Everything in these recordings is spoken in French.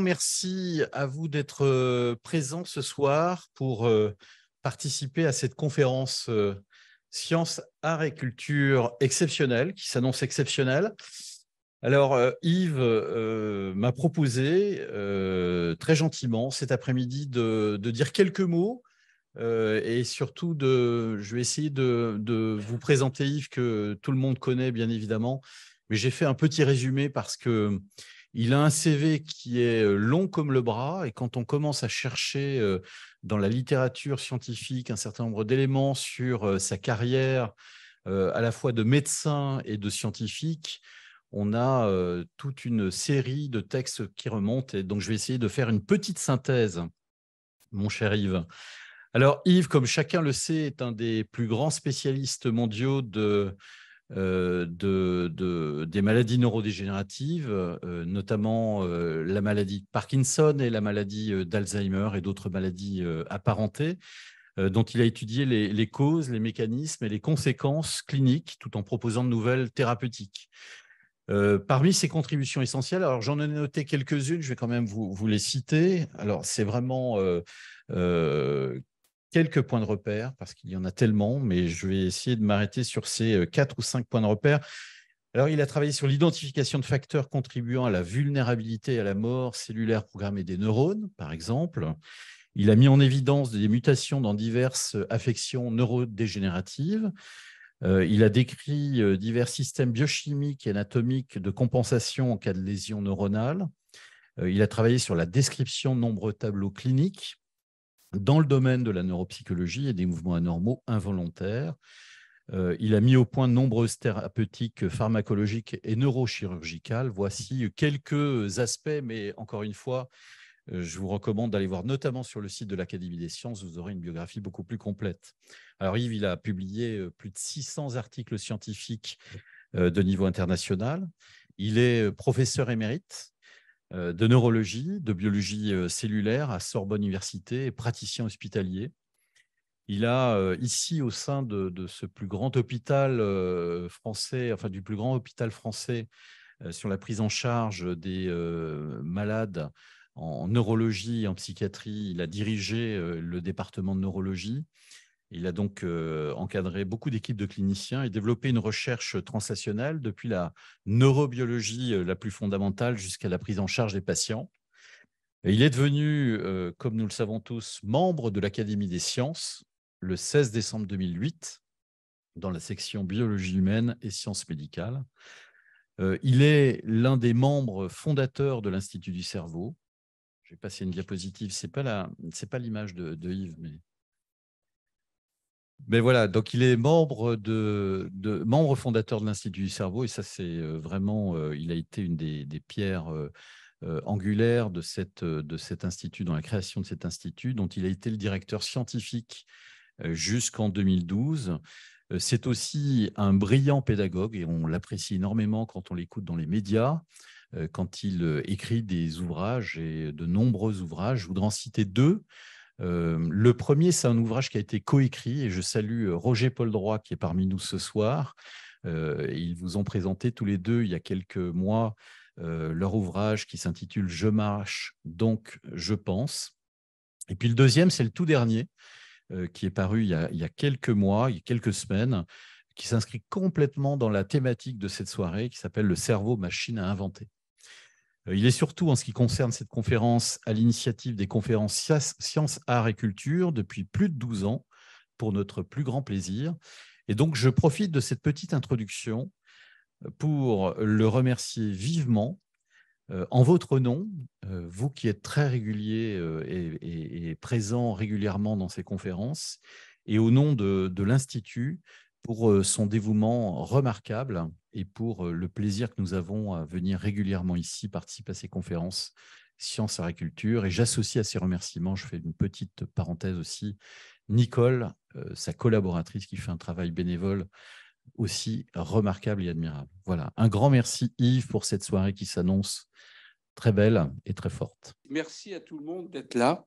merci à vous d'être euh, présent ce soir pour euh, participer à cette conférence euh, Sciences, Arts et Culture exceptionnelle, qui s'annonce exceptionnelle. Alors, Yves m'a proposé très gentiment cet après-midi de, dire quelques mots et surtout de, je vais essayer de, de, vous présenter Yves que tout le monde connaît bien évidemment, mais j'ai fait un petit résumé parce que il a un CV qui est euh, long comme le bras, et quand on commence à chercher euh, dans la littérature scientifique un certain nombre d'éléments sur euh, sa carrière, à la fois de médecin et de scientifique, on a toute une série de textes qui remontent. Et donc, je vais essayer de faire une petite synthèse, mon cher Yves. Alors, Yves, comme chacun le sait, est un des plus grands spécialistes mondiaux de euh, de, des maladies neurodégénératives, euh, notamment euh, la maladie de Parkinson et la maladie d'Alzheimer et d'autres maladies apparentées dont il a étudié les, causes, les mécanismes et les conséquences cliniques tout en proposant de nouvelles thérapeutiques. parmi ses contributions essentielles, alors j'en ai noté quelques-unes, je vais quand même vous, vous les citer. Alors c'est vraiment quelques points de repère parce qu'il y en a tellement, mais je vais essayer de m'arrêter sur ces euh, quatre ou cinq points de repère. Alors, il a travaillé sur l'identification de facteurs contribuant à la vulnérabilité à la mort cellulaire programmée des neurones, par exemple. Il a mis en évidence des mutations dans diverses euh, affections neurodégénératives. Euh, il a décrit divers systèmes biochimiques et anatomiques de compensation en cas de lésion neuronale. il a travaillé sur la description de nombreux tableaux cliniques dans le domaine de la neuropsychologie et des mouvements anormaux involontaires. Euh, il a mis au point de nombreuses thérapeutiques pharmacologiques et neurochirurgicales. Voici quelques aspects, mais encore une fois, euh, je vous recommande d'aller voir notamment sur le site de l'Académie des sciences, vous aurez une biographie beaucoup plus complète. Alors Yves, il a publié euh, plus de 600 articles scientifiques de niveau international. Il est professeur émérite euh, de neurologie, de biologie euh, cellulaire à Sorbonne Université et praticien hospitalier. Il a euh, ici, au sein de, ce plus grand hôpital français, enfin du plus grand hôpital français sur la prise en charge des malades en neurologie et en psychiatrie, il a dirigé le département de neurologie. Il a donc euh, encadré beaucoup d'équipes de cliniciens et développé une recherche transactionnelle depuis la neurobiologie euh, la plus fondamentale jusqu'à la prise en charge des patients. il est devenu, euh, comme nous le savons tous, membre de l'Académie des sciences le 16 décembre 2008 dans la section biologie humaine et sciences médicales. il est l'un des membres fondateurs de l'Institut du cerveau. Je vais passer une diapositive, ce n'est pas l'image de, de Yves, mais mais ben voilà, donc il est membre, fondateur de l'Institut du cerveau, et ça, c'est euh, vraiment, euh, il a été une des, pierres euh, angulaires de, de cet institut, dans la création de cet institut, dont il a été le directeur scientifique jusqu'en 2012. C'est aussi un brillant pédagogue et on l'apprécie énormément quand on l'écoute dans les médias, quand il écrit des ouvrages et de nombreux ouvrages. Je voudrais en citer deux le premier, c'est un ouvrage qui a été coécrit et je salue Roger Paul Droit qui est parmi nous ce soir. ils vous ont présenté tous les deux il y a quelques mois leur ouvrage qui s'intitule Je marche, donc je pense. Et puis le deuxième, c'est le tout dernier qui est paru il y, a, il y a quelques mois, il y a quelques semaines, qui s'inscrit complètement dans la thématique de cette soirée qui s'appelle Le cerveau machine à inventer. Euh, il est surtout, en ce qui concerne cette conférence, à l'initiative des conférences Sciences, Arts et Culture depuis plus de 12 ans, pour notre plus grand plaisir. Et donc, je profite de cette petite introduction euh, pour le remercier vivement euh, en votre nom, vous qui êtes très régulier et, présent régulièrement dans ces conférences, et au nom de l'Institut, pour euh, son dévouement remarquable et pour euh, le plaisir que nous avons à venir régulièrement ici participer à ces conférences Sciences, Agriculture. Et j'associe à ces remerciements, je fais une petite parenthèse aussi, Nicole, euh, sa collaboratrice qui fait un travail bénévole aussi remarquable et admirable. Voilà, un grand merci Yves pour cette soirée qui s'annonce très belle et très forte. Merci à tout le monde d'être là.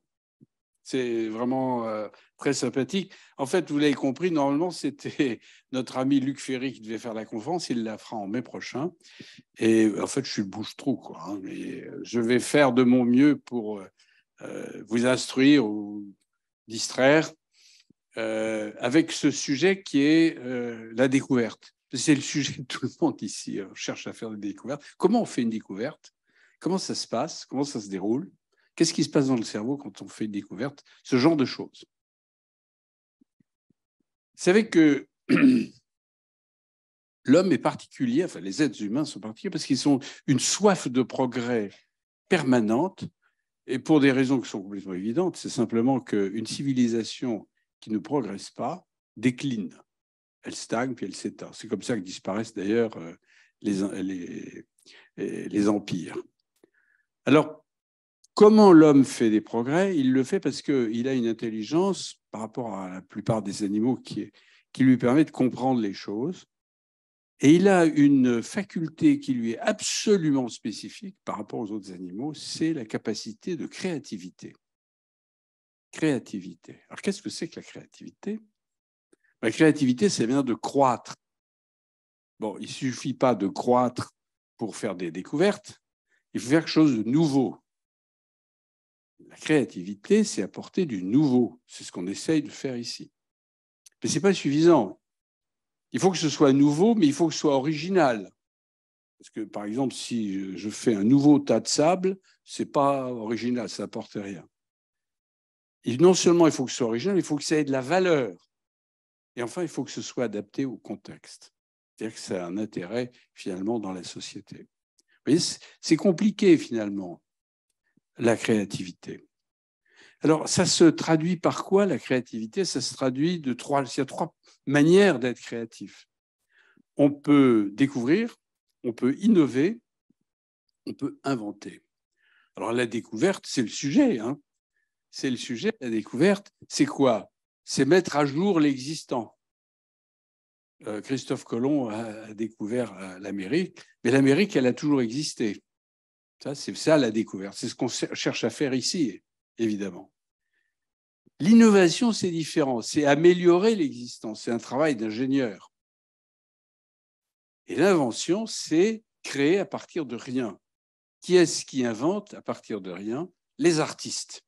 C'est vraiment euh, très sympathique. En fait, vous l'avez compris, normalement, c'était notre ami Luc Ferry qui devait faire la conférence. Il la fera en mai prochain. Et euh, en fait, je suis le bouche-trou, quoi. Hein. mais euh, je vais faire de mon mieux pour vous instruire ou distraire avec ce sujet qui est la découverte. C'est le sujet de tout le monde ici. Hein. On cherche à faire des découvertes. Comment on fait une découverte Comment ça se passe Comment ça se déroule Qu'est-ce qui se passe dans le cerveau quand on fait une découverte Ce genre de choses. Vous savez que l'homme est particulier, enfin les êtres humains sont particuliers parce qu'ils ont une soif de progrès permanente et pour des raisons qui sont complètement évidentes, c'est simplement qu'une civilisation qui ne progresse pas décline. Elle stagne puis elle s'éteint. C'est comme ça que disparaissent d'ailleurs euh, les, les, les empires. Alors, Comment l'homme fait des progrès Il le fait parce qu'il a une intelligence par rapport à la plupart des animaux qui, lui permet de comprendre les choses. Et il a une faculté qui lui est absolument spécifique par rapport aux autres animaux, c'est la capacité de créativité. Créativité. Alors qu'est-ce que c'est que la créativité La créativité, c'est bien de croître. Bon, il ne suffit pas de croître pour faire des découvertes, il faut faire quelque chose de nouveau la créativité, c'est apporter du nouveau. C'est ce qu'on essaye de faire ici. Mais ce n'est pas suffisant. Il faut que ce soit nouveau, mais il faut que ce soit original. Parce que, par exemple, si je fais un nouveau tas de sable, ce n'est pas original, ça n'apporte rien. non seulement il faut que ce soit original, il faut que ça ait de la valeur. Et enfin, il faut que ce soit adapté au contexte. C'est-à-dire que ça a un intérêt, finalement, dans la société. c'est compliqué, finalement la créativité. Alors, ça se traduit par quoi la créativité Ça se traduit de trois. Il y a trois manières d'être créatif. On peut découvrir, on peut innover, on peut inventer. Alors, la découverte, c'est le sujet. Hein. c'est le sujet, la découverte. C'est quoi C'est mettre à jour l'existant. Euh, Christophe Colomb a découvert euh, l'Amérique, mais l'Amérique, elle a toujours existé c'est ça la découverte. C'est ce qu'on cherche à faire ici, évidemment. L'innovation, c'est différent. C'est améliorer l'existence. C'est un travail d'ingénieur. Et l'invention, c'est créer à partir de rien. Qui est-ce qui invente à partir de rien Les artistes.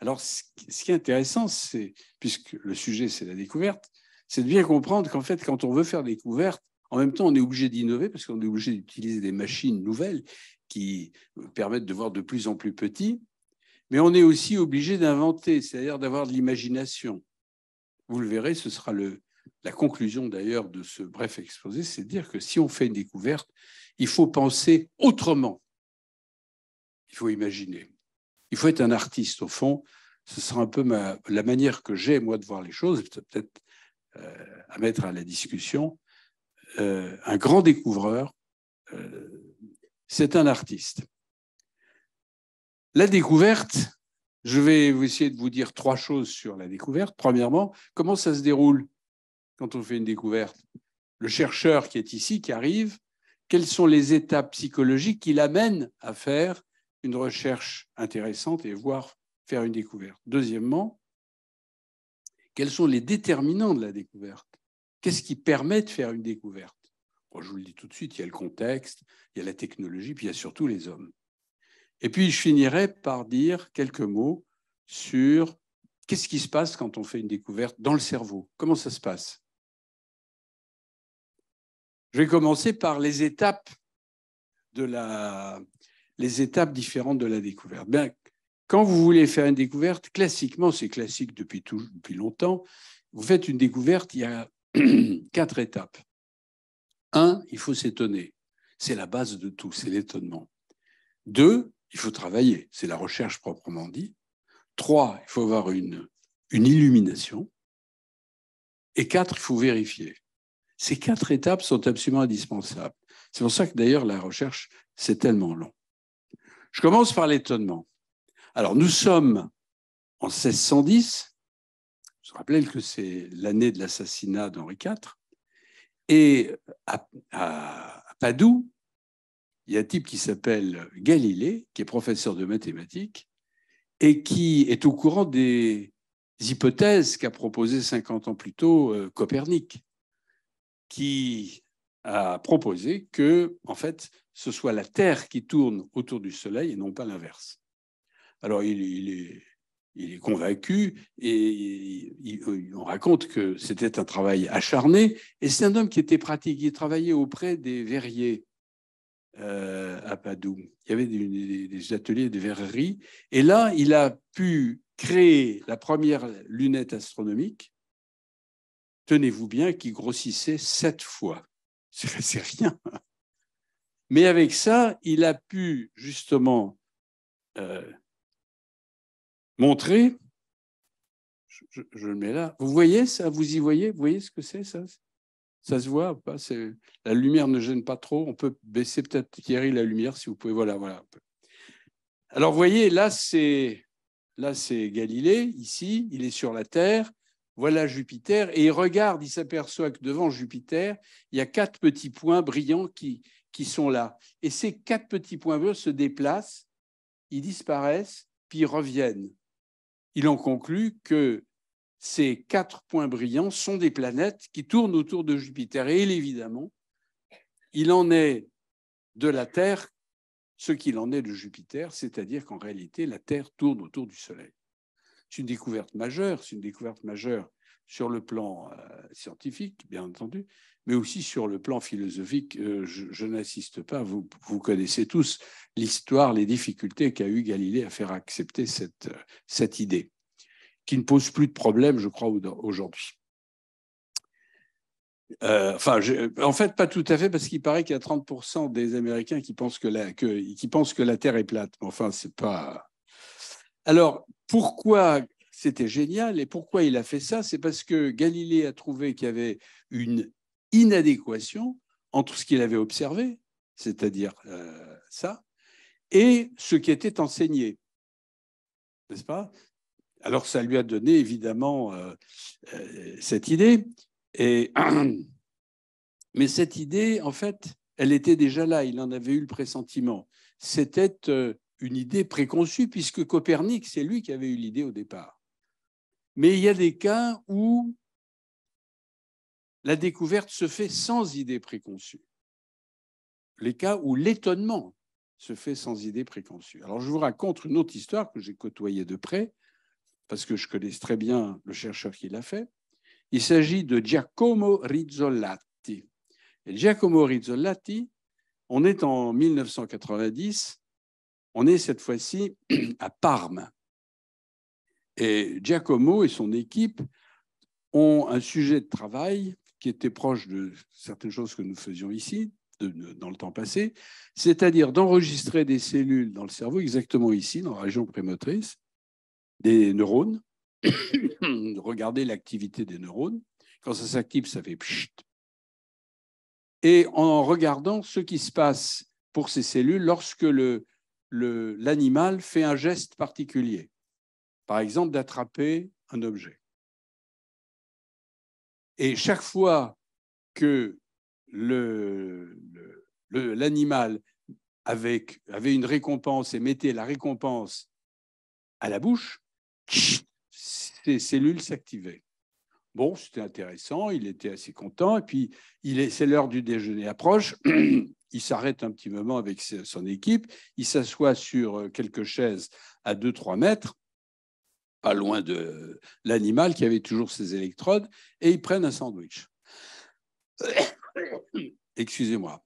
Alors, ce qui est intéressant, c'est, puisque le sujet, c'est la découverte, c'est de bien comprendre qu'en fait, quand on veut faire des découvertes, en même temps, on est obligé d'innover parce qu'on est obligé d'utiliser des machines nouvelles qui permettent de voir de plus en plus petit, mais on est aussi obligé d'inventer, c'est-à-dire d'avoir de l'imagination. Vous le verrez, ce sera le, la conclusion d'ailleurs de ce bref exposé, c'est de dire que si on fait une découverte, il faut penser autrement. Il faut imaginer. Il faut être un artiste au fond. Ce sera un peu ma, la manière que j'ai moi de voir les choses, peut-être euh, à mettre à la discussion. Euh, un grand découvreur euh, c'est un artiste. La découverte, je vais essayer de vous dire trois choses sur la découverte. Premièrement, comment ça se déroule quand on fait une découverte Le chercheur qui est ici, qui arrive, quelles sont les étapes psychologiques qui l'amènent à faire une recherche intéressante et voir faire une découverte Deuxièmement, quels sont les déterminants de la découverte Qu'est-ce qui permet de faire une découverte je vous le dis tout de suite, il y a le contexte, il y a la technologie, puis il y a surtout les hommes. Et puis je finirai par dire quelques mots sur qu'est-ce qui se passe quand on fait une découverte dans le cerveau. Comment ça se passe Je vais commencer par les étapes de la, les étapes différentes de la découverte. Bien, quand vous voulez faire une découverte, classiquement, c'est classique depuis, tout, depuis longtemps, vous faites une découverte, il y a quatre étapes. Un, il faut s'étonner. C'est la base de tout, c'est l'étonnement. Deux, il faut travailler, c'est la recherche proprement dit. Trois, il faut avoir une, illumination. Et quatre, il faut vérifier. Ces quatre étapes sont absolument indispensables. C'est pour ça que d'ailleurs la recherche, c'est tellement long. Je commence par l'étonnement. Alors nous sommes en 1610, je vous rappelle que c'est l'année de l'assassinat d'Henri IV, et à, Padoue, il y a un type qui s'appelle Galilée, qui est professeur de mathématiques et qui est au courant des hypothèses qu'a proposées 50 ans plus tôt euh, Copernic, qui a proposé que, en fait, ce soit la Terre qui tourne autour du Soleil et non pas l'inverse. Alors, il, est il est convaincu et on raconte que c'était un travail acharné. Et c'est un homme qui était pratique. Il travaillait auprès des verriers euh, à Padoue. Il y avait des, ateliers de verrerie. Et là, il a pu créer la première lunette astronomique. Tenez-vous bien, qui grossissait sept fois. C'est rien. Mais avec ça, il a pu justement euh, montrer. Je, le mets là. Vous voyez ça Vous y voyez Vous voyez ce que c'est ça Ça se voit pas La lumière ne gêne pas trop. On peut baisser peut-être Thierry la lumière si vous pouvez. Voilà, voilà. Alors vous voyez, là c'est là c'est Galilée. Ici, il est sur la Terre. Voilà Jupiter. Et il regarde, il s'aperçoit que devant Jupiter, il y a quatre petits points brillants qui, qui sont là. Et ces quatre petits points bleus se déplacent, ils disparaissent, puis ils reviennent il en conclut que ces quatre points brillants sont des planètes qui tournent autour de Jupiter. Et évidemment, il en est de la Terre ce qu'il en est de Jupiter, c'est-à-dire qu'en réalité, la Terre tourne autour du Soleil. C'est une découverte majeure, c'est une découverte majeure sur le plan euh, scientifique, bien entendu, mais aussi sur le plan philosophique. Euh, je, n'insiste pas, vous, vous, connaissez tous l'histoire, les difficultés qu'a eu Galilée à faire accepter cette, euh, cette idée, qui ne pose plus de problème, je crois, aujourd'hui. Euh, enfin, en fait, pas tout à fait, parce qu'il paraît qu'il y a 30% des Américains qui pensent que la, qui pensent que la Terre est plate. Enfin, c'est pas. Alors, pourquoi c'était génial et pourquoi il a fait ça C'est parce que Galilée a trouvé qu'il y avait une inadéquation entre ce qu'il avait observé, c'est-à-dire euh, ça, et ce qui était enseigné. N'est-ce pas Alors ça lui a donné évidemment euh, euh, cette idée. Et, mais cette idée, en fait, elle était déjà là, il en avait eu le pressentiment. C'était une idée préconçue, puisque Copernic, c'est lui qui avait eu l'idée au départ. Mais il y a des cas où la découverte se fait sans idée préconçue. Les cas où l'étonnement se fait sans idée préconçue. Alors je vous raconte une autre histoire que j'ai côtoyée de près, parce que je connais très bien le chercheur qui l'a fait. Il s'agit de Giacomo Rizzolatti. Et Giacomo Rizzolatti, on est en 1990, on est cette fois-ci à Parme. Et Giacomo et son équipe ont un sujet de travail qui était proche de certaines choses que nous faisions ici, dans le temps passé, c'est-à-dire d'enregistrer des cellules dans le cerveau, exactement ici, dans la région prémotrice, des neurones, regarder l'activité des neurones. Quand ça s'active, ça fait pchit. Et en regardant ce qui se passe pour ces cellules lorsque l'animal fait un geste particulier, par exemple d'attraper un objet. Et chaque fois que l'animal avait une récompense et mettait la récompense à la bouche, ses cellules s'activaient. Bon, c'était intéressant, il était assez content, et puis c'est l'heure du déjeuner approche, il s'arrête un petit moment avec son équipe, il s'assoit sur euh, quelques chaises à 2-3 mètres, pas loin de l'animal qui avait toujours ses électrodes, et ils prennent un sandwich. Excusez-moi.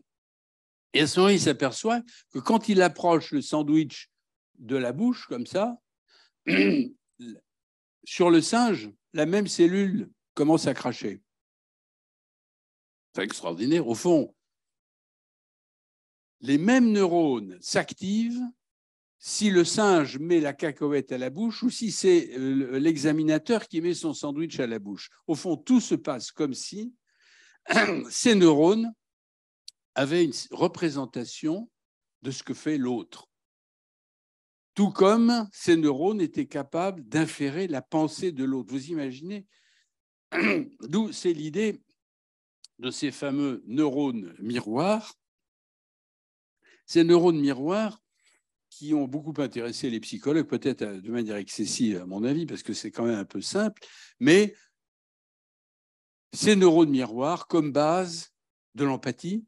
Et à ce moment, il s'aperçoit que quand il approche le sandwich de la bouche, comme ça, sur le singe, la même cellule commence à cracher. C'est extraordinaire. Au fond, les mêmes neurones s'activent si le singe met la cacahuète à la bouche ou si c'est euh, l'examinateur qui met son sandwich à la bouche. Au fond, tout se passe comme si ces neurones avaient une représentation de ce que fait l'autre. Tout comme ces neurones étaient capables d'inférer la pensée de l'autre. Vous imaginez D'où c'est l'idée de ces fameux neurones miroirs. Ces neurones miroirs qui ont beaucoup intéressé les psychologues, peut-être euh, de manière excessive à mon avis, parce que c'est quand même un peu simple, mais ces neurones miroirs comme base de l'empathie,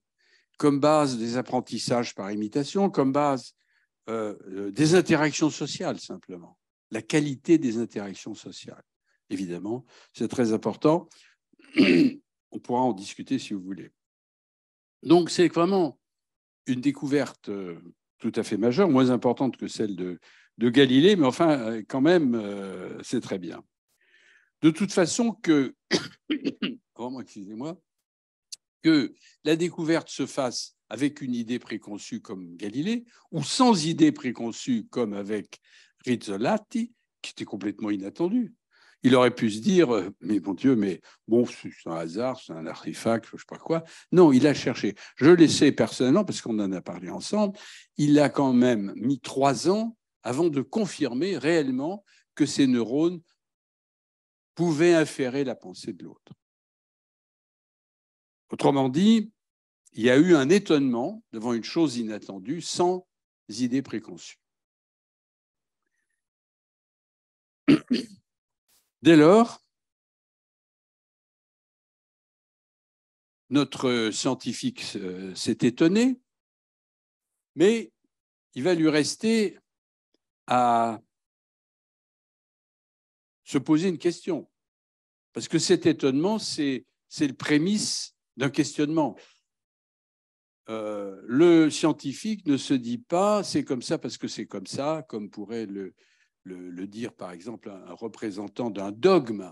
comme base des apprentissages par imitation, comme base euh, euh, des interactions sociales simplement, la qualité des interactions sociales. Évidemment, c'est très important. On pourra en discuter si vous voulez. Donc c'est vraiment une découverte tout à fait majeure, moins importante que celle de, de Galilée, mais enfin, euh, quand même, euh, c'est très bien. De toute façon, que, oh, excusez-moi, que la découverte se fasse avec une idée préconçue comme Galilée, ou sans idée préconçue comme avec Rizzolatti, qui était complètement inattendu, il aurait pu se dire, euh, mais mon Dieu, mais bon, c'est un hasard, c'est un artefact, je ne sais pas quoi. Non, il a cherché. Je l'essaie sais personnellement, parce qu'on en a parlé ensemble, il a quand même mis trois ans avant de confirmer réellement que ces neurones pouvaient inférer la pensée de l'autre. Autrement dit, il y a eu un étonnement devant une chose inattendue sans idées préconçues. Dès lors, notre scientifique euh, s'est étonné, mais il va lui rester à se poser une question. Parce que cet étonnement, c'est le prémisse d'un questionnement. Euh, le scientifique ne se dit pas c'est comme ça parce que c'est comme ça, comme pourrait le, le, dire, par exemple, un, un représentant d'un dogme.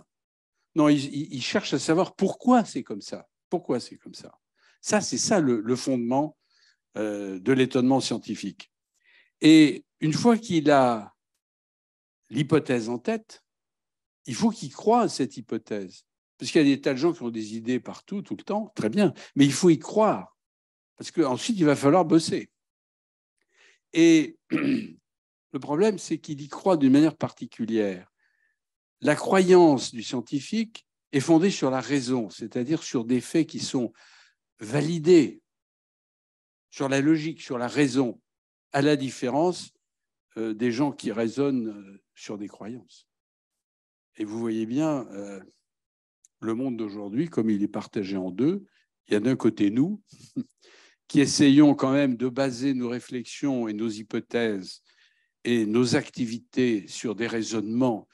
Non, il, cherche à savoir pourquoi c'est comme ça. Pourquoi c'est comme ça Ça, c'est ça le, fondement euh, de l'étonnement scientifique. Et une fois qu'il a l'hypothèse en tête, il faut qu'il croie à cette hypothèse. Parce qu'il y a des tas de gens qui ont des idées partout, tout le temps, très bien, mais il faut y croire. Parce qu'ensuite, il va falloir bosser. Et Le problème, c'est qu'il y croit d'une manière particulière. La croyance du scientifique est fondée sur la raison, c'est-à-dire sur des faits qui sont validés, sur la logique, sur la raison, à la différence euh, des gens qui raisonnent euh, sur des croyances. Et vous voyez bien euh, le monde d'aujourd'hui, comme il est partagé en deux. Il y a d'un côté nous, qui essayons quand même de baser nos réflexions et nos hypothèses et nos activités sur des raisonnements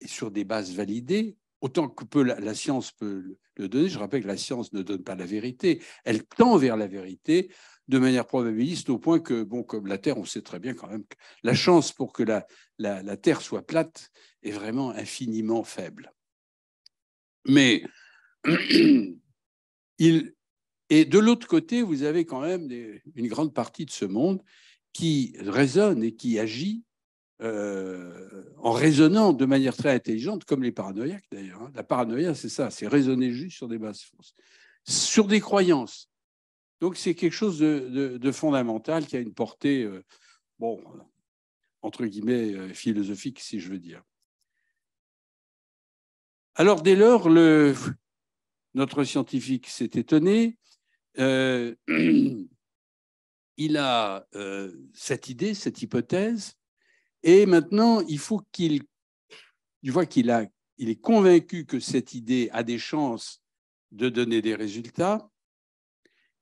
et sur des bases validées, autant que peut la, science peut le donner, je rappelle que la science ne donne pas la vérité, elle tend vers la vérité de manière probabiliste au point que, bon, comme la Terre, on sait très bien quand même que la chance pour que la, la, la Terre soit plate est vraiment infiniment faible. Mais il... Et de l'autre côté, vous avez quand même une grande partie de ce monde qui raisonne et qui agit euh, en raisonnant de manière très intelligente, comme les paranoïaques d'ailleurs. Hein. La paranoïa, c'est ça, c'est raisonner juste sur des bases fausses, sur des croyances. Donc c'est quelque chose de, fondamental qui a une portée, euh, bon, entre guillemets, euh, philosophique, si je veux dire. Alors dès lors, le, notre scientifique s'est étonné. il a euh, cette idée, cette hypothèse, et maintenant il faut qu'il, tu vois qu'il a, il est convaincu que cette idée a des chances de donner des résultats.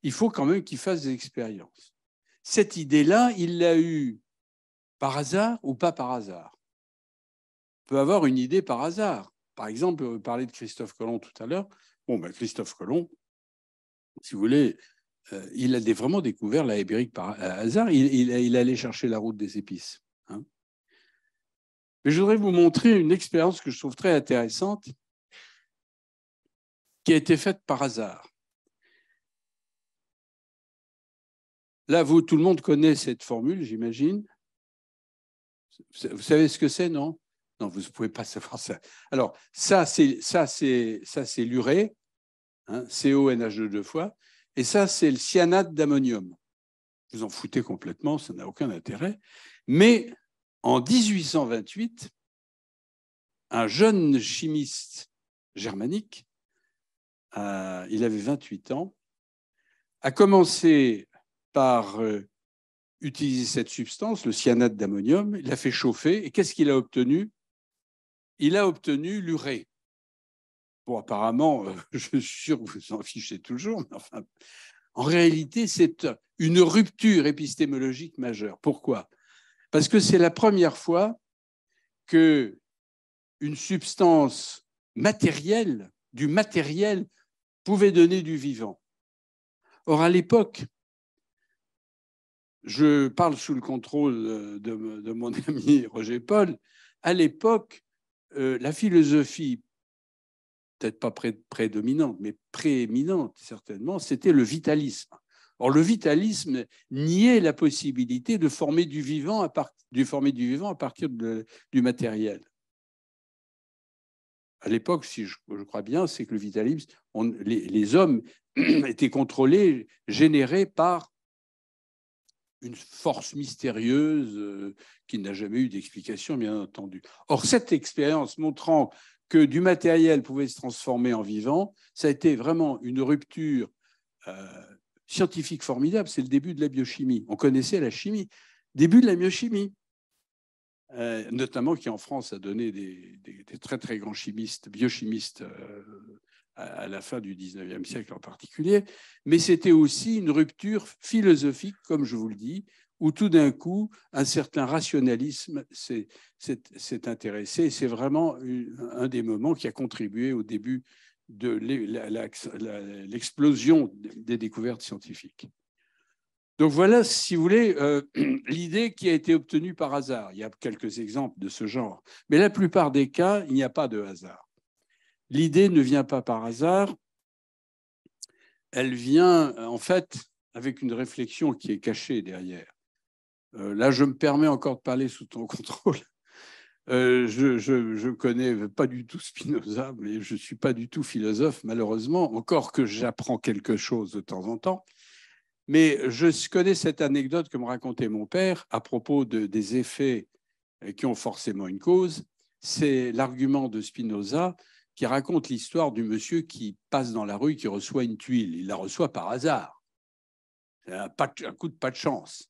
Il faut quand même qu'il fasse des expériences. Cette idée-là, il l'a eue par hasard ou pas par hasard. On peut avoir une idée par hasard. Par exemple, parler de Christophe Colomb tout à l'heure. Bon, ben Christophe Colomb, si vous voulez, euh, il a vraiment découvert la Ibérique par hasard. Il, allait chercher la route des épices. Hein. Mais je voudrais vous montrer une expérience que je trouve très intéressante qui a été faite par hasard. Là, tout le monde connaît cette formule, j'imagine. Vous savez ce que c'est, non Non, vous ne pouvez pas savoir ça. Alors, ça, c'est ça, ça, c'est l'urée, hein, CONH2 deux fois. Et ça, c'est le cyanate d'ammonium. Vous en foutez complètement, ça n'a aucun intérêt. Mais en 1828, un jeune chimiste germanique, euh, il avait 28 ans, a commencé par euh, utiliser cette substance, le cyanate d'ammonium, il l'a fait chauffer, et qu'est-ce qu'il a obtenu Il a obtenu l'urée. Bon, apparemment, euh, je suis sûr que vous en fichez toujours, mais enfin, en réalité, c'est une rupture épistémologique majeure. Pourquoi Parce que c'est la première fois que une substance matérielle, du matériel, pouvait donner du vivant. Or, à l'époque, je parle sous le contrôle de, mon ami Roger Paul, à l'époque, euh, la philosophie peut-être pas prédominante, mais prééminente certainement, c'était le vitalisme. Or, le vitalisme niait la possibilité de former du vivant à, former du, vivant à partir du matériel. À l'époque, si je, crois bien, c'est que le vitalisme, on, les, hommes étaient contrôlés, générés par une force mystérieuse euh, qui n'a jamais eu d'explication, bien entendu. Or, cette expérience montrant que du matériel pouvait se transformer en vivant, ça a été vraiment une rupture euh, scientifique formidable. C'est le début de la biochimie. On connaissait la chimie, début de la biochimie, euh, notamment qui en France a donné des, très très grands chimistes, biochimistes euh, à, à, la fin du 19e siècle en particulier. Mais c'était aussi une rupture philosophique, comme je vous le dis, où tout d'un coup, un certain rationalisme s'est intéressé. c'est vraiment un des moments qui a contribué au début de l'explosion des découvertes scientifiques. Donc voilà, si vous voulez, euh, l'idée qui a été obtenue par hasard. Il y a quelques exemples de ce genre, mais la plupart des cas, il n'y a pas de hasard. L'idée ne vient pas par hasard, elle vient en fait avec une réflexion qui est cachée derrière. Euh, là, je me permets encore de parler sous ton contrôle. Euh, je ne connais pas du tout Spinoza, mais je ne suis pas du tout philosophe, malheureusement, encore que j'apprends quelque chose de temps en temps. Mais je connais cette anecdote que me racontait mon père à propos des effets qui ont forcément une cause. C'est l'argument de Spinoza qui raconte l'histoire du monsieur qui passe dans la rue, qui reçoit une tuile. Il la reçoit par hasard. Un, pas, un coup de pas de chance.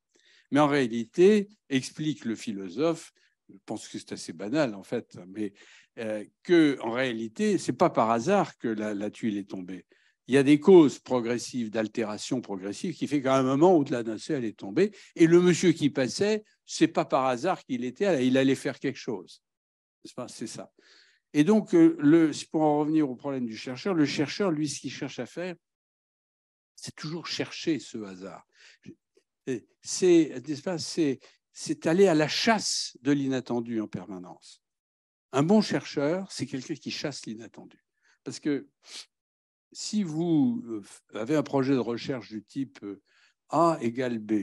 Mais en réalité, explique le philosophe, je pense que c'est assez banal en fait, mais qu'en euh, que en réalité, c'est pas par hasard que la, tuile est tombée. Il y a des causes progressives, d'altération progressive, qui fait qu'à un moment, au-delà d'un seuil, elle est tombée. Et le monsieur qui passait, c'est pas par hasard qu'il était, il allait faire quelque chose. C'est ça. Et donc, euh, le, pour en revenir au problème du chercheur, le chercheur, lui, ce qu'il cherche à faire, c'est toujours chercher ce hasard c'est, c'est aller à la chasse de l'inattendu en permanence. Un bon chercheur, c'est quelqu'un qui chasse l'inattendu. Parce que si vous euh, avez un projet de recherche du type euh, A égale B,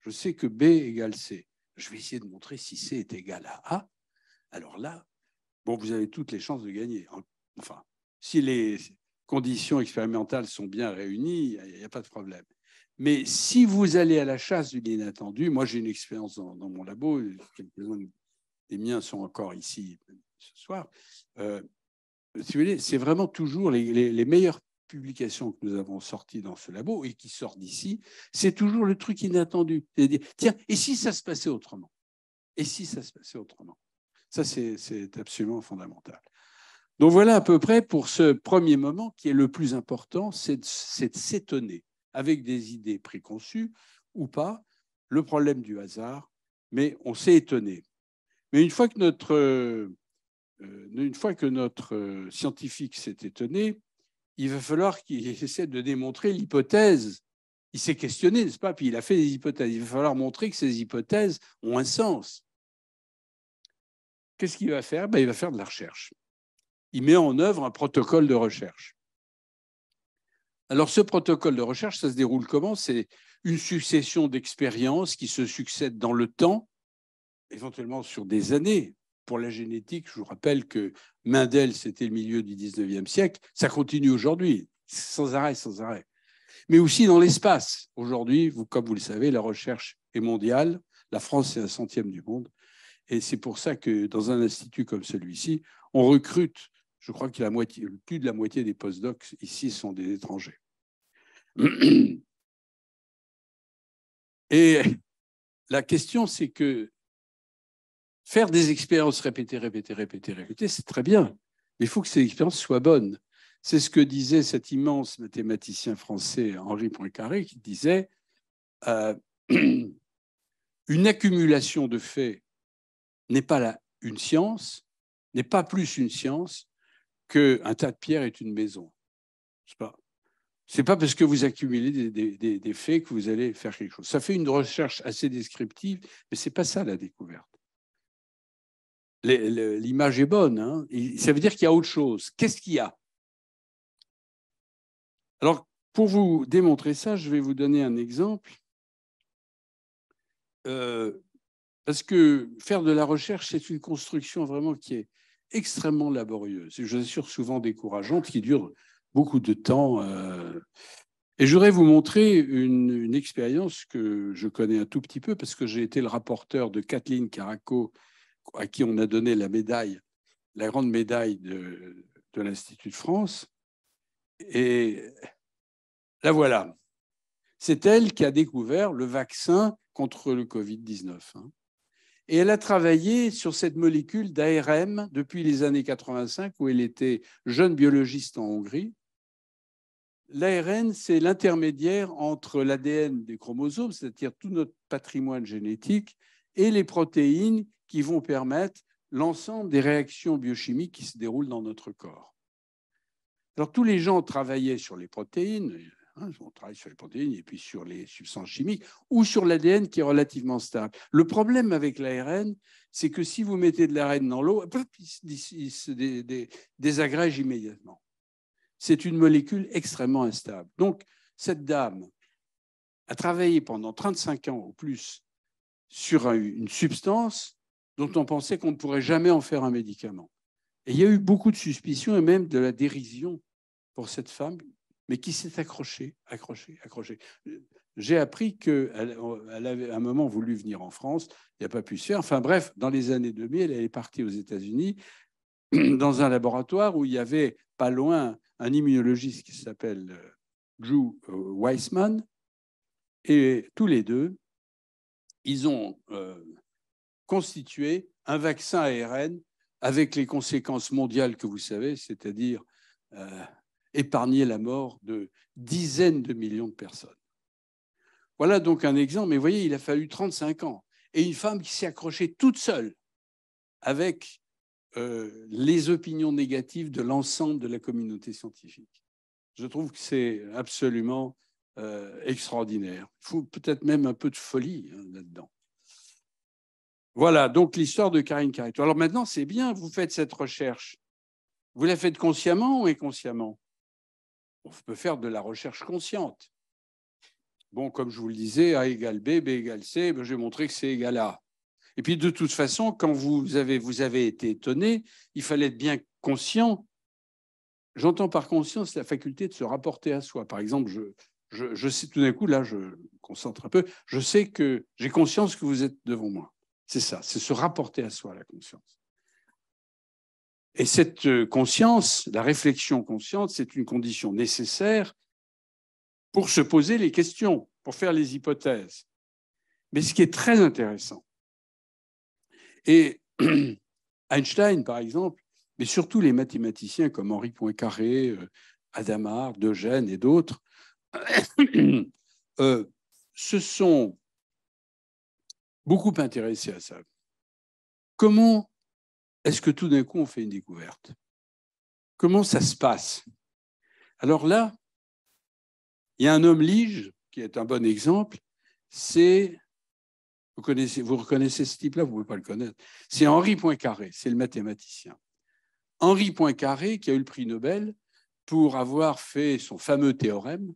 je sais que B égale C, je vais essayer de montrer si C est égal à A, alors là, bon, vous avez toutes les chances de gagner. Enfin, si les conditions expérimentales sont bien réunies, il n'y a, pas de problème. Mais si vous allez à la chasse du l'inattendu, moi j'ai une expérience dans, mon labo, quelques-uns des miens sont encore ici ce soir. Euh, c'est vraiment toujours les, les meilleures publications que nous avons sorties dans ce labo et qui sortent d'ici, c'est toujours le truc inattendu. C'est-à-dire, tiens, et si ça se passait autrement Et si ça se passait autrement Ça, c'est absolument fondamental. Donc voilà à peu près pour ce premier moment qui est le plus important, c'est de s'étonner avec des idées préconçues ou pas, le problème du hasard, mais on s'est étonné. Mais une fois que notre, euh, une fois que notre euh, scientifique s'est étonné, il va falloir qu'il essaie de démontrer l'hypothèse. Il s'est questionné, n'est-ce pas Puis il a fait des hypothèses. Il va falloir montrer que ces hypothèses ont un sens. Qu'est-ce qu'il va faire ben, Il va faire de la recherche. Il met en œuvre un protocole de recherche. Alors ce protocole de recherche, ça se déroule comment C'est une succession d'expériences qui se succèdent dans le temps, éventuellement sur des années. Pour la génétique, je vous rappelle que Mendel, c'était le milieu du 19e siècle, ça continue aujourd'hui, sans arrêt, sans arrêt. Mais aussi dans l'espace. Aujourd'hui, vous, comme vous le savez, la recherche est mondiale. La France est un centième du monde. Et c'est pour ça que dans un institut comme celui-ci, on recrute, je crois que la moitié, plus de la moitié des postdocs ici sont des étrangers. Et la question, c'est que faire des expériences répétées, répétées, répétées, répétées, c'est très bien. Mais il faut que ces expériences soient bonnes. C'est ce que disait cet immense mathématicien français Henri Poincaré, qui disait euh, une accumulation de faits n'est pas une science, n'est pas plus une science qu'un tas de pierres est une maison. Je pas n'est pas parce que vous accumulez des, faits que vous allez faire quelque chose. Ça fait une recherche assez descriptive, mais ce n'est pas ça la découverte. L'image est bonne. Hein. ça veut dire qu'il y a autre chose. Qu'est-ce qu'il y a Alors, pour vous démontrer ça, je vais vous donner un exemple. Euh, parce que faire de la recherche, c'est une construction vraiment qui est extrêmement laborieuse et je vous assure souvent décourageante, qui dure beaucoup de temps. Euh, et j'aurais vous montrer une, expérience que je connais un tout petit peu parce que j'ai été le rapporteur de Kathleen Caraco, à qui on a donné la médaille, la grande médaille de, de l'Institut de France. Et la voilà. C'est elle qui a découvert le vaccin contre le Covid-19. Hein. Et elle a travaillé sur cette molécule d'ARM depuis les années 85, où elle était jeune biologiste en Hongrie. L'ARN, c'est l'intermédiaire entre l'ADN des chromosomes, c'est-à-dire tout notre patrimoine génétique, et les protéines qui vont permettre l'ensemble des réactions biochimiques qui se déroulent dans notre corps. Alors tous les gens travaillaient sur les protéines, hein, on travaille sur les protéines et puis sur les substances chimiques, ou sur l'ADN qui est relativement stable. Le problème avec l'ARN, c'est que si vous mettez de l'ARN dans l'eau, il se désagrège immédiatement c'est une molécule extrêmement instable. Donc, cette dame a travaillé pendant 35 ans ou plus sur une substance dont on pensait qu'on ne pourrait jamais en faire un médicament. Et il y a eu beaucoup de suspicions et même de la dérision pour cette femme, mais qui s'est accrochée, accrochée, accrochée. J'ai appris qu'elle elle avait un moment voulu venir en France, il n'y a pas pu se faire. Enfin bref, dans les années 2000, elle est partie aux États-Unis dans un laboratoire où il y avait pas loin un immunologiste qui s'appelle euh, Drew euh, Weissman. Et tous les deux, ils ont euh, constitué un vaccin ARN avec les conséquences mondiales que vous savez, c'est-à-dire épargner la mort de dizaines de millions de personnes. Voilà donc un exemple, mais vous voyez, il a fallu 35 ans et une femme qui s'est accrochée toute seule avec euh, les opinions négatives de l'ensemble de la communauté scientifique. Je trouve que c'est absolument euh, extraordinaire. Il faut peut-être même un peu de folie hein, là-dedans. Voilà, donc l'histoire de Karine Carito. Alors maintenant, c'est bien, vous faites cette recherche. Vous la faites consciemment ou inconsciemment On peut faire de la recherche consciente. Bon, comme je vous le disais, A égale B, B égale C, ben, j'ai montré que c'est égal à. Et puis de toute façon, quand vous avez, vous avez été étonné, il fallait être bien conscient. J'entends par conscience la faculté de se rapporter à soi. Par exemple, je, je sais tout d'un coup, là je concentre un peu, je sais que j'ai conscience que vous êtes devant moi. C'est ça, c'est se rapporter à soi, la conscience. Et cette euh, conscience, la réflexion consciente, c'est une condition nécessaire pour se poser les questions, pour faire les hypothèses. Mais ce qui est très intéressant, et Einstein, par exemple, mais surtout les mathématiciens comme Henri Poincaré, euh, Adamard, Degène et d'autres, euh, se sont beaucoup intéressés à ça. Comment est-ce que tout d'un coup on fait une découverte Comment ça se passe Alors là, il y a un homme lige qui est un bon exemple, c'est vous, connaissez, vous reconnaissez ce type-là Vous ne pouvez pas le connaître. C'est Henri Poincaré, c'est le mathématicien. Henri Poincaré, qui a eu le prix Nobel pour avoir fait son fameux théorème,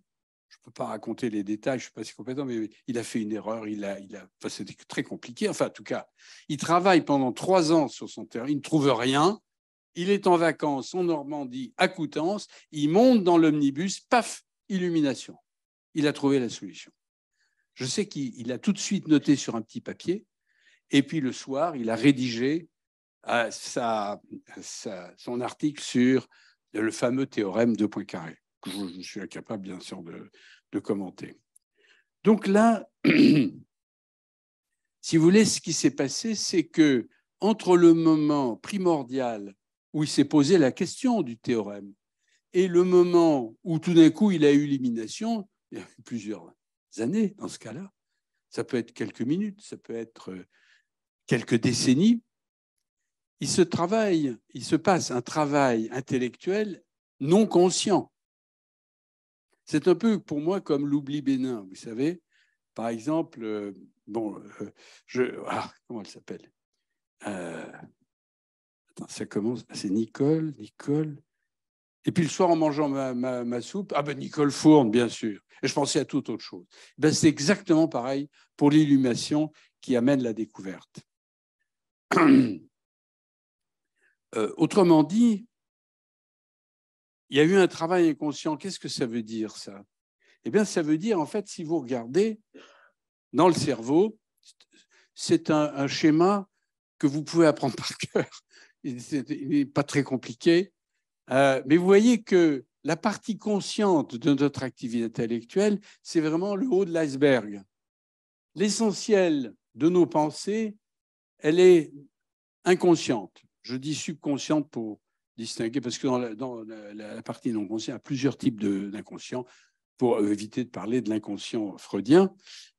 je ne peux pas raconter les détails, je ne suis pas si compétent, mais il a fait une erreur, il a, il a, c'était très compliqué. Enfin, en tout cas, il travaille pendant trois ans sur son théorème, il ne trouve rien. Il est en vacances en Normandie, à Coutances, il monte dans l'omnibus, paf, illumination. Il a trouvé la solution. Je sais qu'il a tout de suite noté sur un petit papier, et puis le soir, il a rédigé euh, sa, son article sur le fameux théorème de Poincaré, que je, ne suis incapable, bien sûr, de, commenter. Donc là, si vous voulez, ce qui s'est passé, c'est que entre le moment primordial où il s'est posé la question du théorème et le moment où tout d'un coup il a eu l'élimination, il y a eu plusieurs années dans ce cas-là. Ça peut être quelques minutes, ça peut être euh, quelques décennies. Il se travaille, il se passe un travail intellectuel non conscient. C'est un peu pour moi comme l'oubli bénin, vous savez. Par exemple, euh, bon, euh, je. Ah, comment elle s'appelle ça commence. C'est Nicole, Nicole. Et puis le soir, en mangeant ma, soupe, ah ben Nicole Fourne, bien sûr. Et je pensais à toute autre chose. Eh ben, c'est exactement pareil pour l'illumination qui amène la découverte. Euh, autrement dit, il y a eu un travail inconscient. Qu'est-ce que ça veut dire, ça Eh bien, ça veut dire, en fait, si vous regardez dans le cerveau, c'est un, un, schéma que vous pouvez apprendre par cœur. Il n'est pas très compliqué. Euh, mais vous voyez que la partie consciente de notre activité intellectuelle, c'est vraiment le haut de l'iceberg. L'essentiel de nos pensées, elle est inconsciente. Je dis subconsciente pour distinguer, parce que dans la, partie non consciente, il y a plusieurs types d'inconscient, pour éviter de parler de l'inconscient freudien.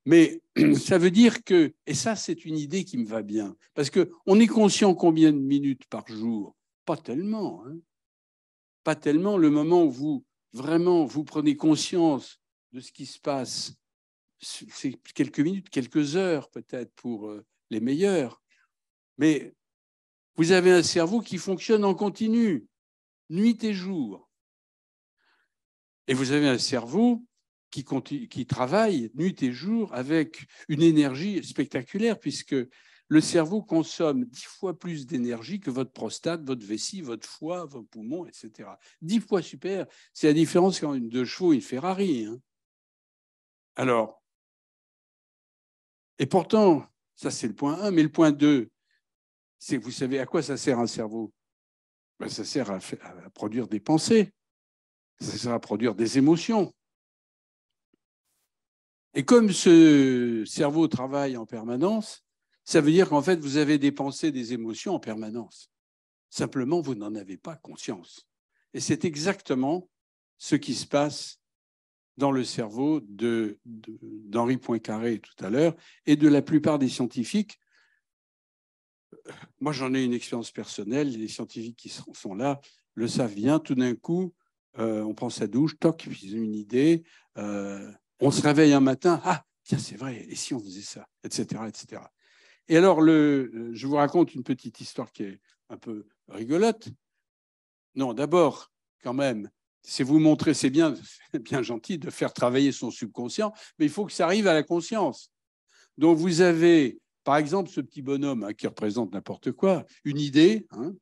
Mais ça veut dire que, et ça c'est une idée qui me va bien, parce qu'on est conscient combien de minutes par jour Pas tellement. Hein pas tellement le moment où vous vraiment vous prenez conscience de ce qui se passe. C'est quelques minutes, quelques heures peut-être pour euh, les meilleurs. Mais vous avez un cerveau qui fonctionne en continu, nuit et jour. Et vous avez un cerveau qui, qui travaille nuit et jour avec une énergie spectaculaire, puisque le cerveau consomme dix fois plus d'énergie que votre prostate, votre vessie, votre foie, vos poumons, etc. Dix fois super, c'est la différence entre une deux chevaux et une Ferrari. Hein. Alors, et pourtant, ça c'est le point 1, mais le point 2, c'est que vous savez à quoi ça sert un cerveau ben, Ça sert à produire des pensées, ça sert à produire des émotions. Et comme ce cerveau travaille en permanence, ça veut dire qu'en fait, vous avez dépensé des émotions en permanence. Simplement, vous n'en avez pas conscience. Et c'est exactement ce qui se passe dans le cerveau d'Henri Poincaré tout à l'heure et de la plupart des scientifiques. Moi, j'en ai une expérience personnelle. Les scientifiques qui sont là le savent bien. Tout d'un coup, euh, on prend sa douche, toc, ils ont une idée. Euh, on se réveille un matin, ah, tiens, c'est vrai, et si on faisait ça, etc., etc. Et alors, le, je vous raconte une petite histoire qui est un peu rigolote. Non, d'abord, quand même, c'est vous montrer, c'est bien, bien gentil de faire travailler son subconscient, mais il faut que ça arrive à la conscience. Donc, vous avez, par exemple, ce petit bonhomme hein, qui représente n'importe quoi, une idée, hein,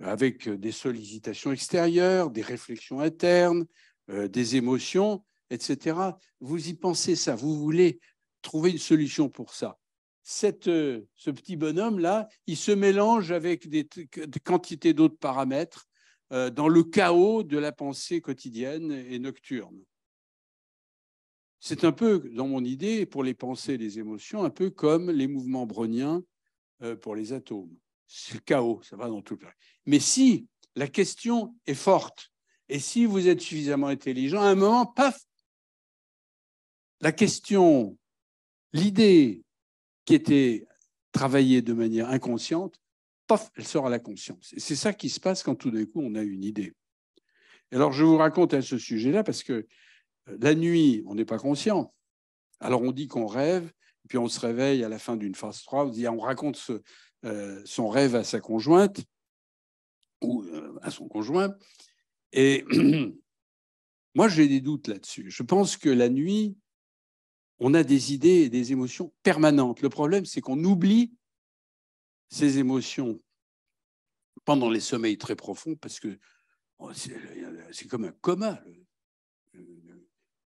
avec des sollicitations extérieures, des réflexions internes, euh, des émotions, etc. Vous y pensez ça, vous voulez trouver une solution pour ça. Euh, ce petit bonhomme-là, il se mélange avec des, quantités d'autres paramètres euh, dans le chaos de la pensée quotidienne et nocturne. C'est un peu, dans mon idée, pour les pensées et les émotions, un peu comme les mouvements browniens euh, pour les atomes. C'est le chaos, ça va dans tout le Mais si la question est forte, et si vous êtes suffisamment intelligent, à un moment, paf, la question, l'idée, qui était travaillée de manière inconsciente, paf, elle sort à la conscience. Et c'est ça qui se passe quand tout d'un coup on a une idée. Alors je vous raconte à ce sujet-là parce que euh, la nuit, on n'est pas conscient. Alors on dit qu'on rêve, puis on se réveille à la fin d'une phase 3, on, ah, on raconte euh, son rêve à sa conjointe ou euh, à son conjoint. Et moi, j'ai des doutes là-dessus. Je pense que la nuit, on a des idées et des émotions permanentes. Le problème, c'est qu'on oublie ces émotions pendant les sommeils très profonds parce que oh, c'est comme un coma,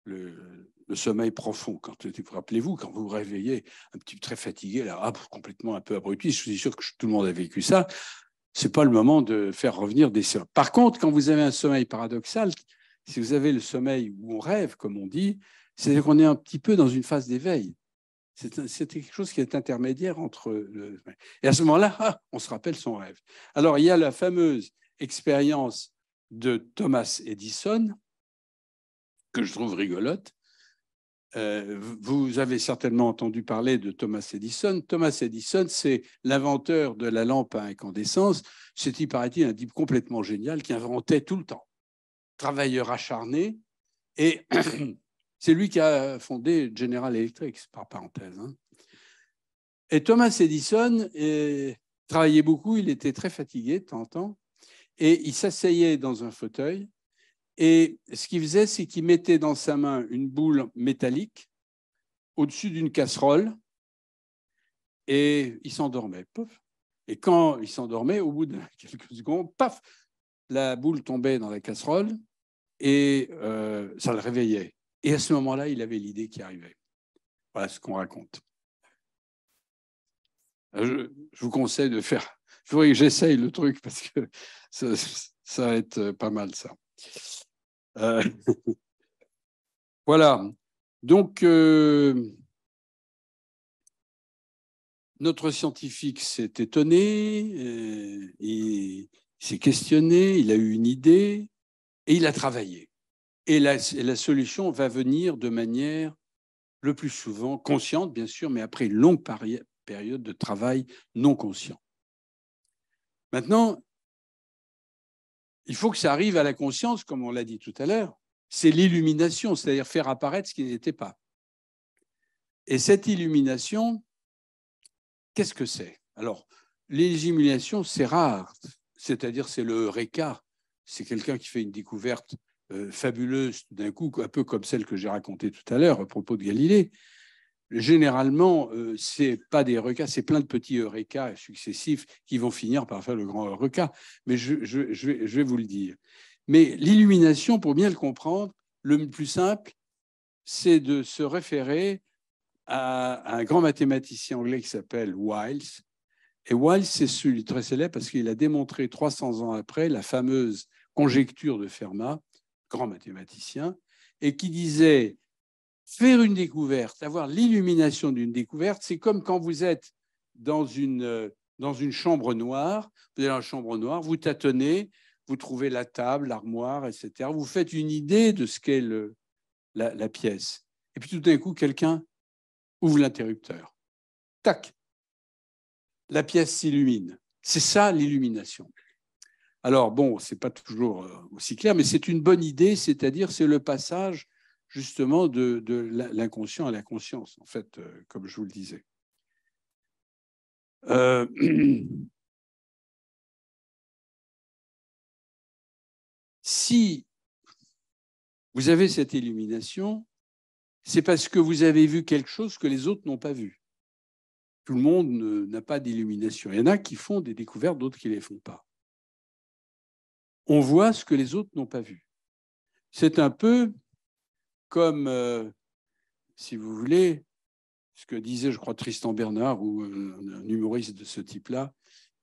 le, sommeil profond. Quand rappelez-vous, quand vous vous réveillez un petit peu très fatigué, là, ah, complètement un peu abruti, je suis sûr que tout le monde a vécu ça. ce n'est pas le moment de faire revenir des Par contre, quand vous avez un sommeil paradoxal, si vous avez le sommeil où on rêve, comme on dit, c'est-à-dire qu'on est un petit peu dans une phase d'éveil. C'est quelque chose qui est intermédiaire entre. Et à ce moment-là, ah, on se rappelle son rêve. Alors, il y a la fameuse expérience de Thomas Edison, que je trouve rigolote. Euh, vous avez certainement entendu parler de Thomas Edison. Thomas Edison, c'est l'inventeur de la lampe à incandescence. C'est, il paraît-il, un type complètement génial qui inventait tout le temps. Travailleur acharné. Et C'est lui qui a fondé General Electric, par parenthèse. Hein. Et Thomas Edison eh, travaillait beaucoup, il était très fatigué de temps en temps, et il s'asseyait dans un fauteuil. Et ce qu'il faisait, c'est qu'il mettait dans sa main une boule métallique au-dessus d'une casserole, et il s'endormait. Et quand il s'endormait, au bout de quelques secondes, paf, la boule tombait dans la casserole et euh, ça le réveillait. Et à ce moment-là, il avait l'idée qui arrivait. Voilà ce qu'on raconte. Je, vous conseille de faire. faudrait que j'essaye le truc parce que ça, va être pas mal, ça. Euh, voilà. Donc, euh, notre scientifique s'est étonné, euh, il s'est questionné, il a eu une idée et il a travaillé. Et la, solution va venir de manière le plus souvent consciente, bien sûr, mais après une longue période de travail non conscient. Maintenant, il faut que ça arrive à la conscience, comme on l'a dit tout à l'heure. C'est l'illumination, c'est-à-dire faire apparaître ce qui n'était pas. Et cette illumination, qu'est-ce que c'est Alors, l'illumination, c'est rare, c'est-à-dire c'est le RECA. c'est quelqu'un qui fait une découverte euh, fabuleuse d'un coup, un peu comme celle que j'ai racontée tout à l'heure à propos de Galilée, généralement, euh, ce n'est pas des recas, c'est plein de petits eureka successifs qui vont finir par faire le grand eureka. Mais je, vais, je vais vous le dire. Mais l'illumination, pour bien le comprendre, le plus simple, c'est de se référer à un grand mathématicien anglais qui s'appelle Wiles. Et Wiles, c'est celui très célèbre parce qu'il a démontré 300 ans après la fameuse conjecture de Fermat, grand mathématicien, et qui disait faire une découverte, avoir l'illumination d'une découverte, c'est comme quand vous êtes dans une, euh, dans une chambre noire, vous êtes dans la chambre noire, vous tâtonnez, vous trouvez la table, l'armoire, etc. Vous faites une idée de ce qu'est la, la pièce. Et puis tout d'un coup, quelqu'un ouvre l'interrupteur. Tac. La pièce s'illumine. C'est ça l'illumination. Alors bon, c'est pas toujours euh, aussi clair, mais c'est une bonne idée, c'est-à-dire c'est le passage justement de, l'inconscient à la conscience, en fait, euh, comme je vous le disais. Euh, si vous avez cette illumination, c'est parce que vous avez vu quelque chose que les autres n'ont pas vu. Tout le monde n'a pas d'illumination. Il y en a qui font des découvertes, d'autres qui ne les font pas on voit ce que les autres n'ont pas vu. C'est un peu comme, euh, si vous voulez, ce que disait, je crois, Tristan Bernard ou euh, un humoriste de ce type-là,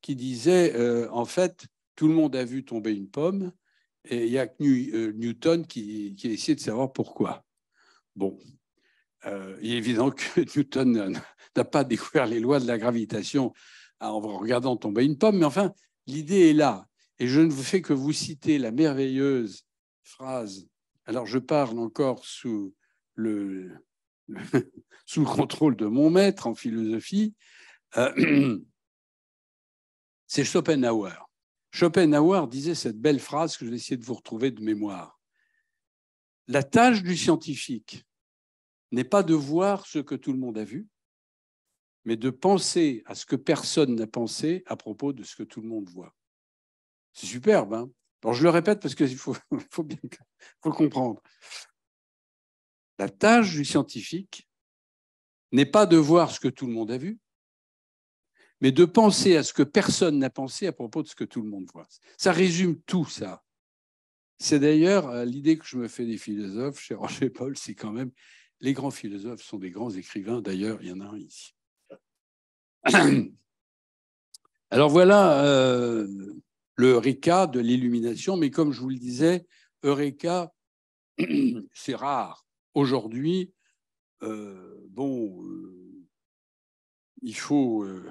qui disait, euh, en fait, tout le monde a vu tomber une pomme, et il n'y a que Newton qui, a essayé de savoir pourquoi. Bon, il est évident que Newton n'a pas découvert les lois de la gravitation en regardant tomber une pomme, mais enfin, l'idée est là. Et je ne fais que vous citer la merveilleuse phrase. Alors je parle encore sous le, sous contrôle de mon maître en philosophie. Euh, c'est Schopenhauer. Schopenhauer disait cette belle phrase que je vais essayer de vous retrouver de mémoire. La tâche du scientifique n'est pas de voir ce que tout le monde a vu, mais de penser à ce que personne n'a pensé à propos de ce que tout le monde voit. C'est superbe. Hein. je le répète parce qu'il faut, faut, bien faut le comprendre. La tâche du scientifique n'est pas de voir ce que tout le monde a vu, mais de penser à ce que personne n'a pensé à propos de ce que tout le monde voit. Ça résume tout ça. C'est d'ailleurs euh, l'idée que je me fais des philosophes chez Roger Paul, c'est quand même les grands philosophes sont des grands écrivains. D'ailleurs, il y en a un ici. Alors voilà, euh, le Eureka de l'illumination, mais comme je vous le disais, Eureka, c'est rare. Aujourd'hui, euh, bon, euh, il faut, euh,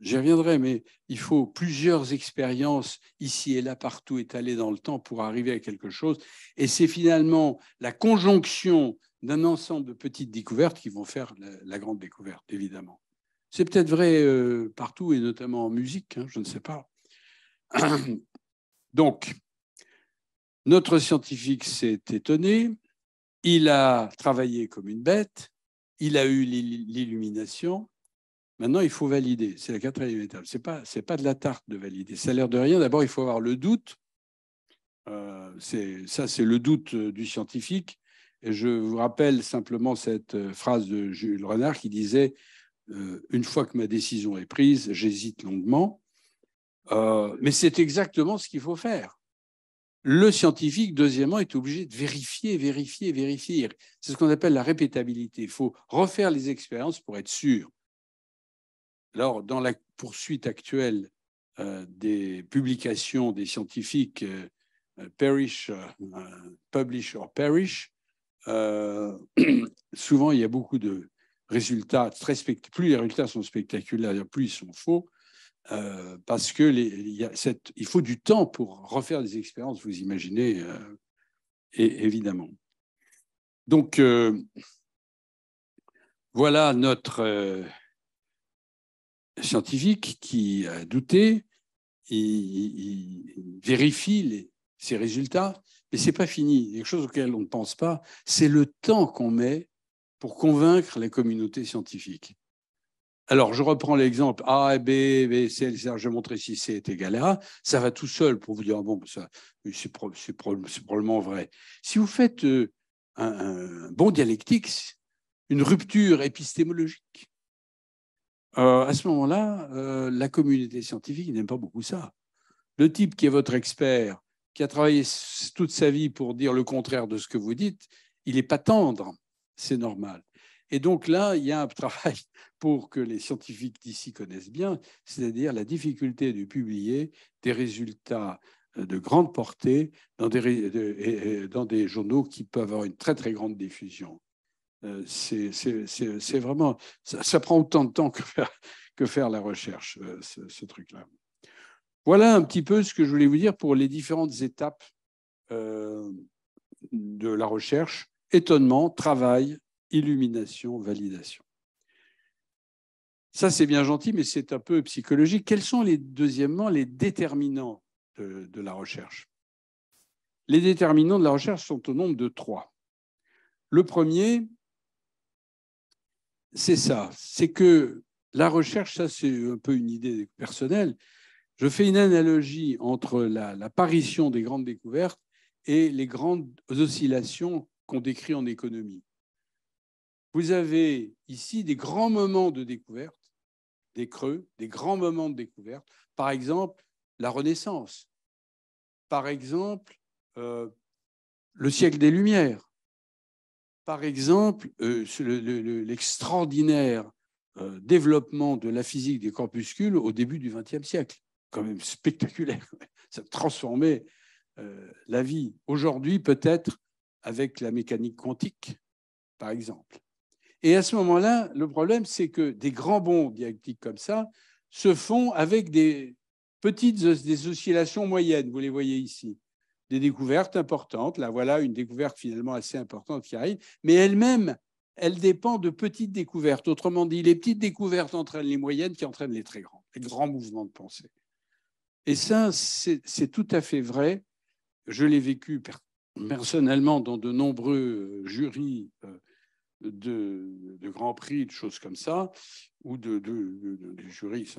j'y reviendrai, mais il faut plusieurs expériences ici et là, partout, étalées dans le temps pour arriver à quelque chose. Et c'est finalement la conjonction d'un ensemble de petites découvertes qui vont faire la, grande découverte, évidemment. C'est peut-être vrai partout et notamment en musique, hein, je ne sais pas. Donc, notre scientifique s'est étonné, il a travaillé comme une bête, il a eu l'illumination, maintenant il faut valider, c'est la quatrième étape, ce n'est pas, de la tarte de valider, ça a l'air de rien, d'abord il faut avoir le doute, euh, ça c'est le doute euh, du scientifique, et je vous rappelle simplement cette euh, phrase de Jules Renard qui disait Une fois que ma décision est prise, j'hésite longuement. Euh, mais c'est exactement ce qu'il faut faire. Le scientifique, deuxièmement, est obligé de vérifier, vérifier, vérifier. C'est ce qu'on appelle la répétabilité. Il faut refaire les expériences pour être sûr. Alors, dans la poursuite actuelle euh, des publications des scientifiques, euh, perish, publish or perish, souvent il y a beaucoup de résultats très Plus les résultats sont spectaculaires, plus ils sont faux euh, parce que il faut du temps pour refaire des expériences, vous imaginez, euh, évidemment. Donc, euh, voilà notre scientifique qui a douté, il, vérifie ses résultats, mais ce n'est pas fini. Quelque chose auquel on ne pense pas, c'est le temps qu'on met pour convaincre les communautés scientifiques. Alors, je reprends l'exemple A, B, B, C, L, C, je montrer si C est égal à A. Ça va tout seul pour vous dire, bon, ça, c'est, probablement vrai. Si vous faites euh, un, bon dialectique, une rupture épistémologique, euh, à ce moment-là, euh, la communauté scientifique n'aime pas beaucoup ça. Le type qui est votre expert, qui a travaillé toute sa vie pour dire le contraire de ce que vous dites, il n'est pas tendre. C'est normal. Et donc là, il y a un travail pour que les scientifiques d'ici connaissent bien, c'est-à-dire la difficulté de publier des résultats euh, de grande portée dans des, journaux qui peuvent avoir une très très grande diffusion. Euh, c'est vraiment, ça, prend autant de temps que faire, que faire la recherche, euh, ce, truc-là. Voilà un petit peu ce que je voulais vous dire pour les différentes étapes de la recherche. Étonnement, travail, illumination, validation. Ça, c'est bien gentil, mais c'est un peu psychologique. Quels sont, les, deuxièmement, les déterminants de, la recherche Les déterminants de la recherche sont au nombre de trois. Le premier, c'est ça, c'est que la recherche, ça c'est un peu une idée personnelle, je fais une analogie entre l'apparition des grandes découvertes et les grandes oscillations qu'on décrit en économie. Vous avez ici des grands moments de découverte, des creux, des grands moments de découverte. Par exemple, la Renaissance. Par exemple, euh, le siècle des Lumières. Par exemple, euh, l'extraordinaire euh, développement de la physique des corpuscules au début du XXe siècle. Quand même spectaculaire. Ça transformait la vie. Aujourd'hui, peut-être avec la mécanique quantique, par exemple. Et à ce moment-là, le problème, c'est que des grands bonds dialectiques comme ça se font avec des petites des oscillations moyennes, vous les voyez ici, des découvertes importantes. Là, voilà une découverte finalement assez importante qui arrive, mais elle-même, elle dépend de petites découvertes. Autrement dit, les petites découvertes entraînent les moyennes qui entraînent les très grands, les grands mouvements de pensée. Et ça, c'est tout à fait vrai. Je l'ai vécu personnellement dans de nombreux euh, jurys euh, de, grands prix, de choses comme ça, ou de, de, de jurys,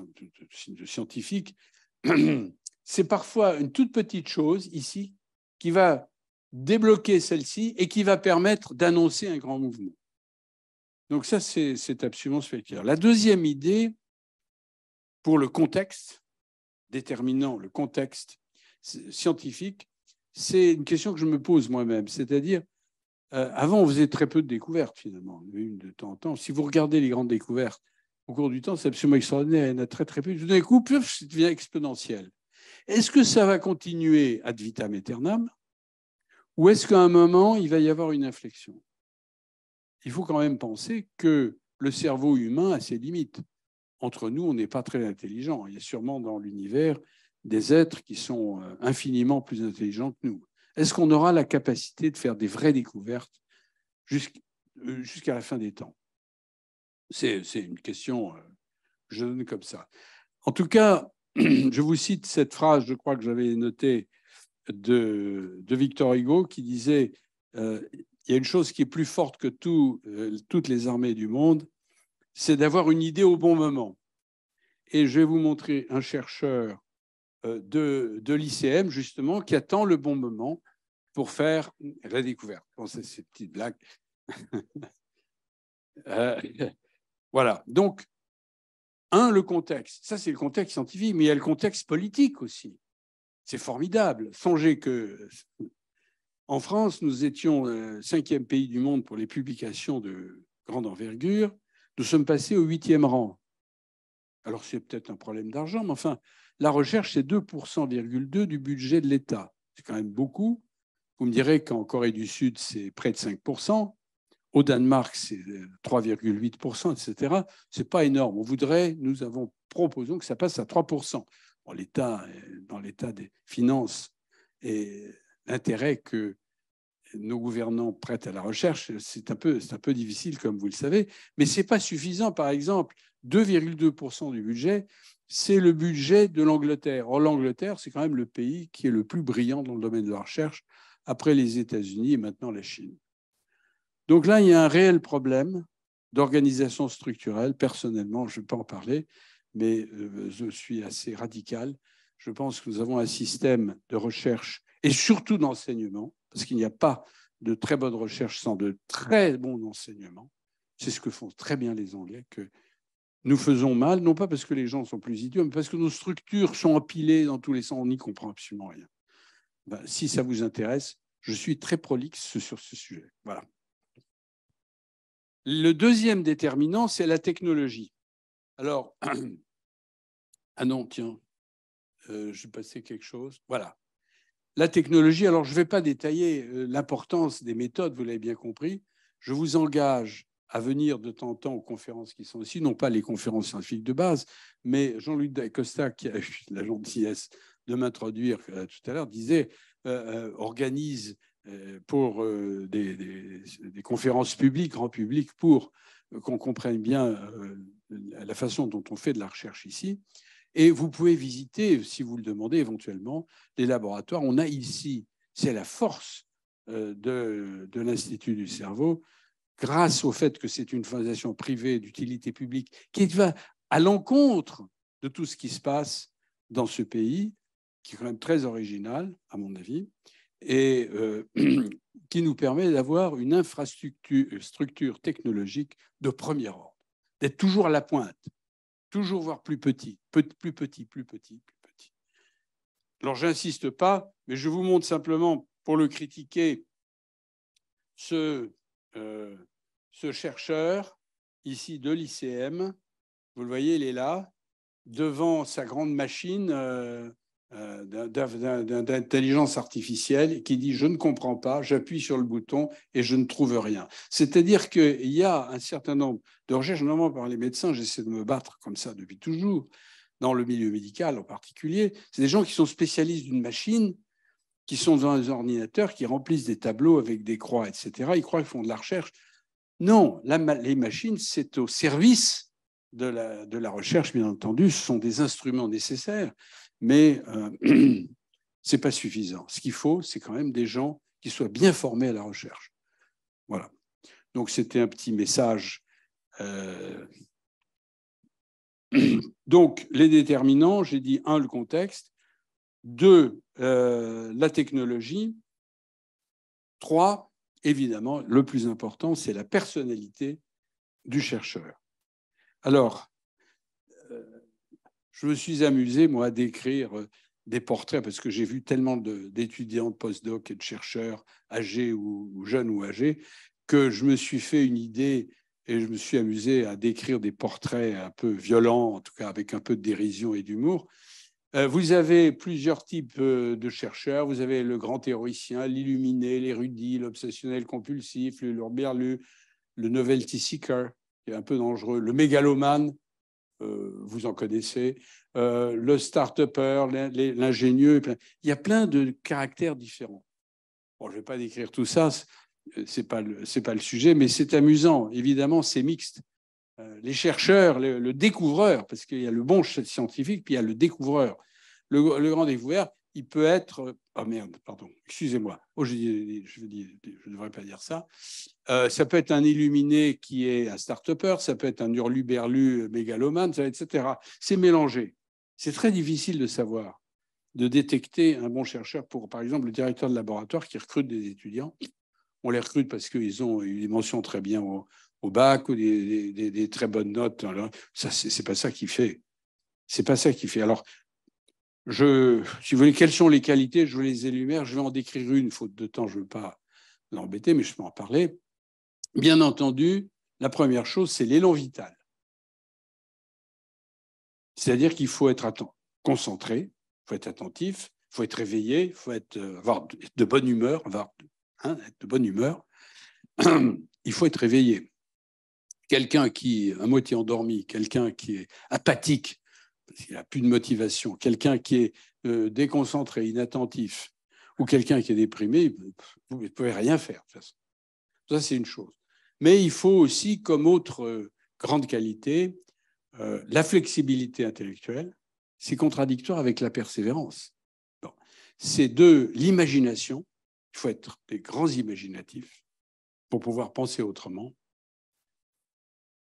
scientifiques, c'est parfois une toute petite chose ici qui va débloquer celle-ci et qui va permettre d'annoncer un grand mouvement. Donc ça, c'est absolument spectaculaire. La deuxième idée, pour le contexte, déterminant le contexte scientifique, c'est une question que je me pose moi-même, c'est-à-dire euh, avant, on faisait très peu de découvertes, finalement, une de temps en temps. Si vous regardez les grandes découvertes au cours du temps, c'est absolument extraordinaire. Il y en a très, très peu. Tout d'un coup, ça devient exponentiel. Est-ce que ça va continuer ad vitam aeternam ou est-ce qu'à un moment, il va y avoir une inflexion Il faut quand même penser que le cerveau humain a ses limites. Entre nous, on n'est pas très intelligent. Il y a sûrement dans l'univers des êtres qui sont euh, infiniment plus intelligents que nous. Est-ce qu'on aura la capacité de faire des vraies découvertes euh, jusqu'à la fin des temps C'est une question euh, jeune comme ça. En tout cas, je vous cite cette phrase, je crois que j'avais notée, de, Victor Hugo qui disait euh, il y a une chose qui est plus forte que toutes les armées du monde, c'est d'avoir une idée au bon moment. Et je vais vous montrer un chercheur euh, de, de l'ICM, justement, qui attend le bon moment pour faire la découverte. Bon, c'est ces petites blague. Euh, voilà. Donc, un, le contexte. Ça, c'est le contexte scientifique, mais il y a le contexte politique aussi. C'est formidable. Songez que en France, nous étions le cinquième pays du monde pour les publications de grande envergure. Nous sommes passés au huitième rang. Alors, c'est peut-être un problème d'argent, mais enfin, la recherche, c'est 2,2% du budget de l'État. C'est quand même beaucoup. Vous me direz qu'en Corée du Sud, c'est près de 5%. Au Danemark, c'est 3,8%, etc. Ce n'est pas énorme. On voudrait, nous avons proposé que ça passe à 3%. L'État, dans l'état des finances et l'intérêt que nos gouvernants prêtent à la recherche, c'est un, peu, un peu difficile, comme vous le savez, mais ce n'est pas suffisant. Par exemple, 2,2% du budget, c'est le budget de l'Angleterre. En l'Angleterre, c'est quand même le pays qui est le plus brillant dans le domaine de la recherche, après les États-Unis et maintenant la Chine. Donc là, il y a un réel problème d'organisation structurelle. Personnellement, je ne vais pas en parler, mais euh, je suis assez radical. Je pense que nous avons un système de recherche et surtout d'enseignement, parce qu'il n'y a pas de très bonne recherche sans de très bons enseignements. C'est ce que font très bien les Anglais, que nous faisons mal, non pas parce que les gens sont plus idiots, mais parce que nos structures sont empilées dans tous les sens, on n'y comprend absolument rien. Ben, si ça vous intéresse, je suis très prolixe sur ce sujet. Voilà. Le deuxième déterminant, c'est la technologie. Alors, ah non, tiens, euh, je j'ai passé quelque chose. Voilà. La technologie, alors je ne vais pas détailler euh, l'importance des méthodes, vous l'avez bien compris. Je vous engage à venir de temps en temps aux conférences qui sont ici, non pas les conférences scientifiques de base, mais Jean-Luc Dacosta, qui a eu la gentillesse de m'introduire euh, tout à l'heure, disait euh, euh, organise pour des, conférences publiques, grand public, pour qu'on comprenne bien la façon dont on fait de la recherche ici. Et vous pouvez visiter, si vous le demandez éventuellement, les laboratoires. On a ici, c'est la force de, de l'Institut du cerveau, grâce au fait que c'est une fondation privée d'utilité publique qui va à l'encontre de tout ce qui se passe dans ce pays, qui est quand même très original, à mon avis, et euh, qui nous permet d'avoir une infrastructure structure technologique de premier ordre, d'être toujours à la pointe, toujours voir plus petit, plus petit, plus petit, plus petit. Alors, j'insiste pas, mais je vous montre simplement, pour le critiquer, ce euh, ce chercheur, ici de l'ICM, vous le voyez, il est là, devant sa grande machine euh, euh, d'intelligence artificielle qui dit je ne comprends pas, j'appuie sur le bouton et je ne trouve rien. C'est-à-dire qu'il y a un certain nombre de recherches, notamment par les médecins, j'essaie de me battre comme ça depuis toujours, dans le milieu médical en particulier, c'est des gens qui sont spécialistes d'une machine qui sont dans les ordinateurs, qui remplissent des tableaux avec des croix, etc. Ils croient qu'ils font de la recherche. Non, les machines, c'est au service de la, de la, recherche, bien entendu. Ce sont des instruments nécessaires, mais euh, c'est ce n'est pas suffisant. Ce qu'il faut, c'est quand même des gens qui soient bien formés à la recherche. Voilà. Donc, c'était un petit message. Euh, donc, les déterminants, j'ai dit, un, le contexte, deux, euh, la technologie. Trois, évidemment, le plus important, c'est la personnalité du chercheur. Alors, euh, je me suis amusé, moi, à décrire euh, des portraits, parce que j'ai vu tellement d'étudiants de, postdoc et de chercheurs âgés ou, ou, jeunes ou âgés, que je me suis fait une idée et je me suis amusé à décrire des portraits un peu violents, en tout cas avec un peu de dérision et d'humour, euh, vous avez plusieurs types euh, de chercheurs. Vous avez le grand théoricien, l'illuminé, l'érudit, l'obsessionnel compulsif, le berlu, le novelty seeker, qui est un peu dangereux, le mégalomane, euh, vous en connaissez, le start-upper, l'ingénieux. Il y a plein de caractères différents. je ne vais pas décrire tout ça, ce n'est pas le sujet, mais c'est amusant. Évidemment, c'est mixte. Euh, les chercheurs, le, découvreur, parce qu'il y a le bon scientifique, puis il y a le découvreur. Le, grand découvreur, il peut être. Euh, ah oh merde, pardon, excusez-moi. Oh, je ne devrais pas dire ça. Euh, ça peut être un illuminé qui est un start ça peut être un hurluberlu mégalomane, etc. C'est mélangé. C'est très difficile de savoir, de détecter un bon chercheur pour, par exemple, le directeur de laboratoire qui recrute des étudiants. On les recrute parce qu'ils ont eu des mentions très bien au bac ou des, très bonnes notes. Hein, Ce n'est pas ça qui fait. C'est pas ça qui fait. Alors, si vous voulez, quelles sont les qualités Je vais les énumérer. Je vais en décrire une, faute de temps, je ne veux pas l'embêter, mais je peux en parler. Bien entendu, la première chose, c'est l'élan vital. C'est-à-dire qu'il faut être concentré, il faut être attentif, il faut être réveillé, il faut être, avoir de bonne humeur, être de bonne humeur. il faut être réveillé quelqu'un qui est à moitié endormi, quelqu'un qui est apathique, parce qu'il n'a plus de motivation, quelqu'un qui est euh, déconcentré, inattentif, ou quelqu'un qui est déprimé, vous ne pouvez rien faire. De toute façon. Ça, c'est une chose. Mais il faut aussi, comme autre euh, grande qualité, euh, la flexibilité intellectuelle. C'est contradictoire avec la persévérance. C'est de l'imagination. Il faut être des grands imaginatifs pour pouvoir penser autrement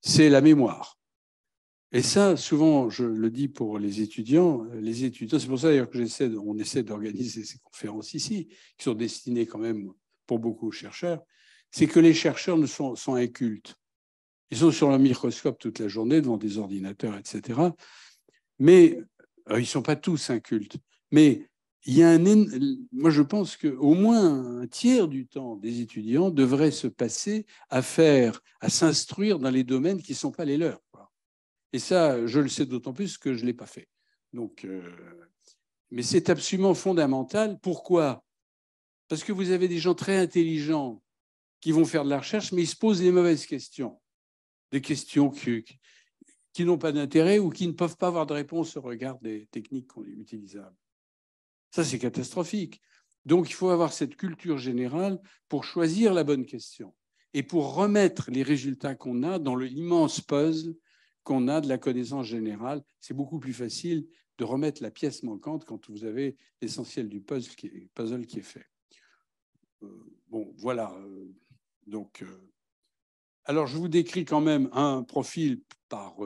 c'est la mémoire. Et ça, souvent, je le dis pour les étudiants. Les étudiants, c'est pour ça d'ailleurs que j'essaie, on essaie d'organiser ces conférences ici, qui sont destinées quand même pour beaucoup aux chercheurs. C'est que les chercheurs ne sont, sont incultes. Ils sont sur leur microscope toute la journée devant des ordinateurs, etc. Mais euh, ils ne sont pas tous incultes. Mais il y a moi je pense qu'au moins un tiers du temps des étudiants devrait se passer à faire, à s'instruire dans les domaines qui ne sont pas les leurs. Et ça, je le sais d'autant plus que je ne l'ai pas fait. Donc, euh, mais c'est absolument fondamental. Pourquoi Parce que vous avez des gens très intelligents qui vont faire de la recherche, mais ils se posent des mauvaises questions. Des questions qui, qui n'ont pas d'intérêt ou qui ne peuvent pas avoir de réponse au regard des techniques utilisables. Ça, c'est catastrophique. Donc, il faut avoir cette culture générale pour choisir la bonne question et pour remettre les résultats qu'on a dans l'immense puzzle qu'on a de la connaissance générale. C'est beaucoup plus facile de remettre la pièce manquante quand vous avez l'essentiel du puzzle qui est, puzzle qui est fait. Euh, bon, voilà. Euh, donc, euh, alors je vous décris quand même un profil par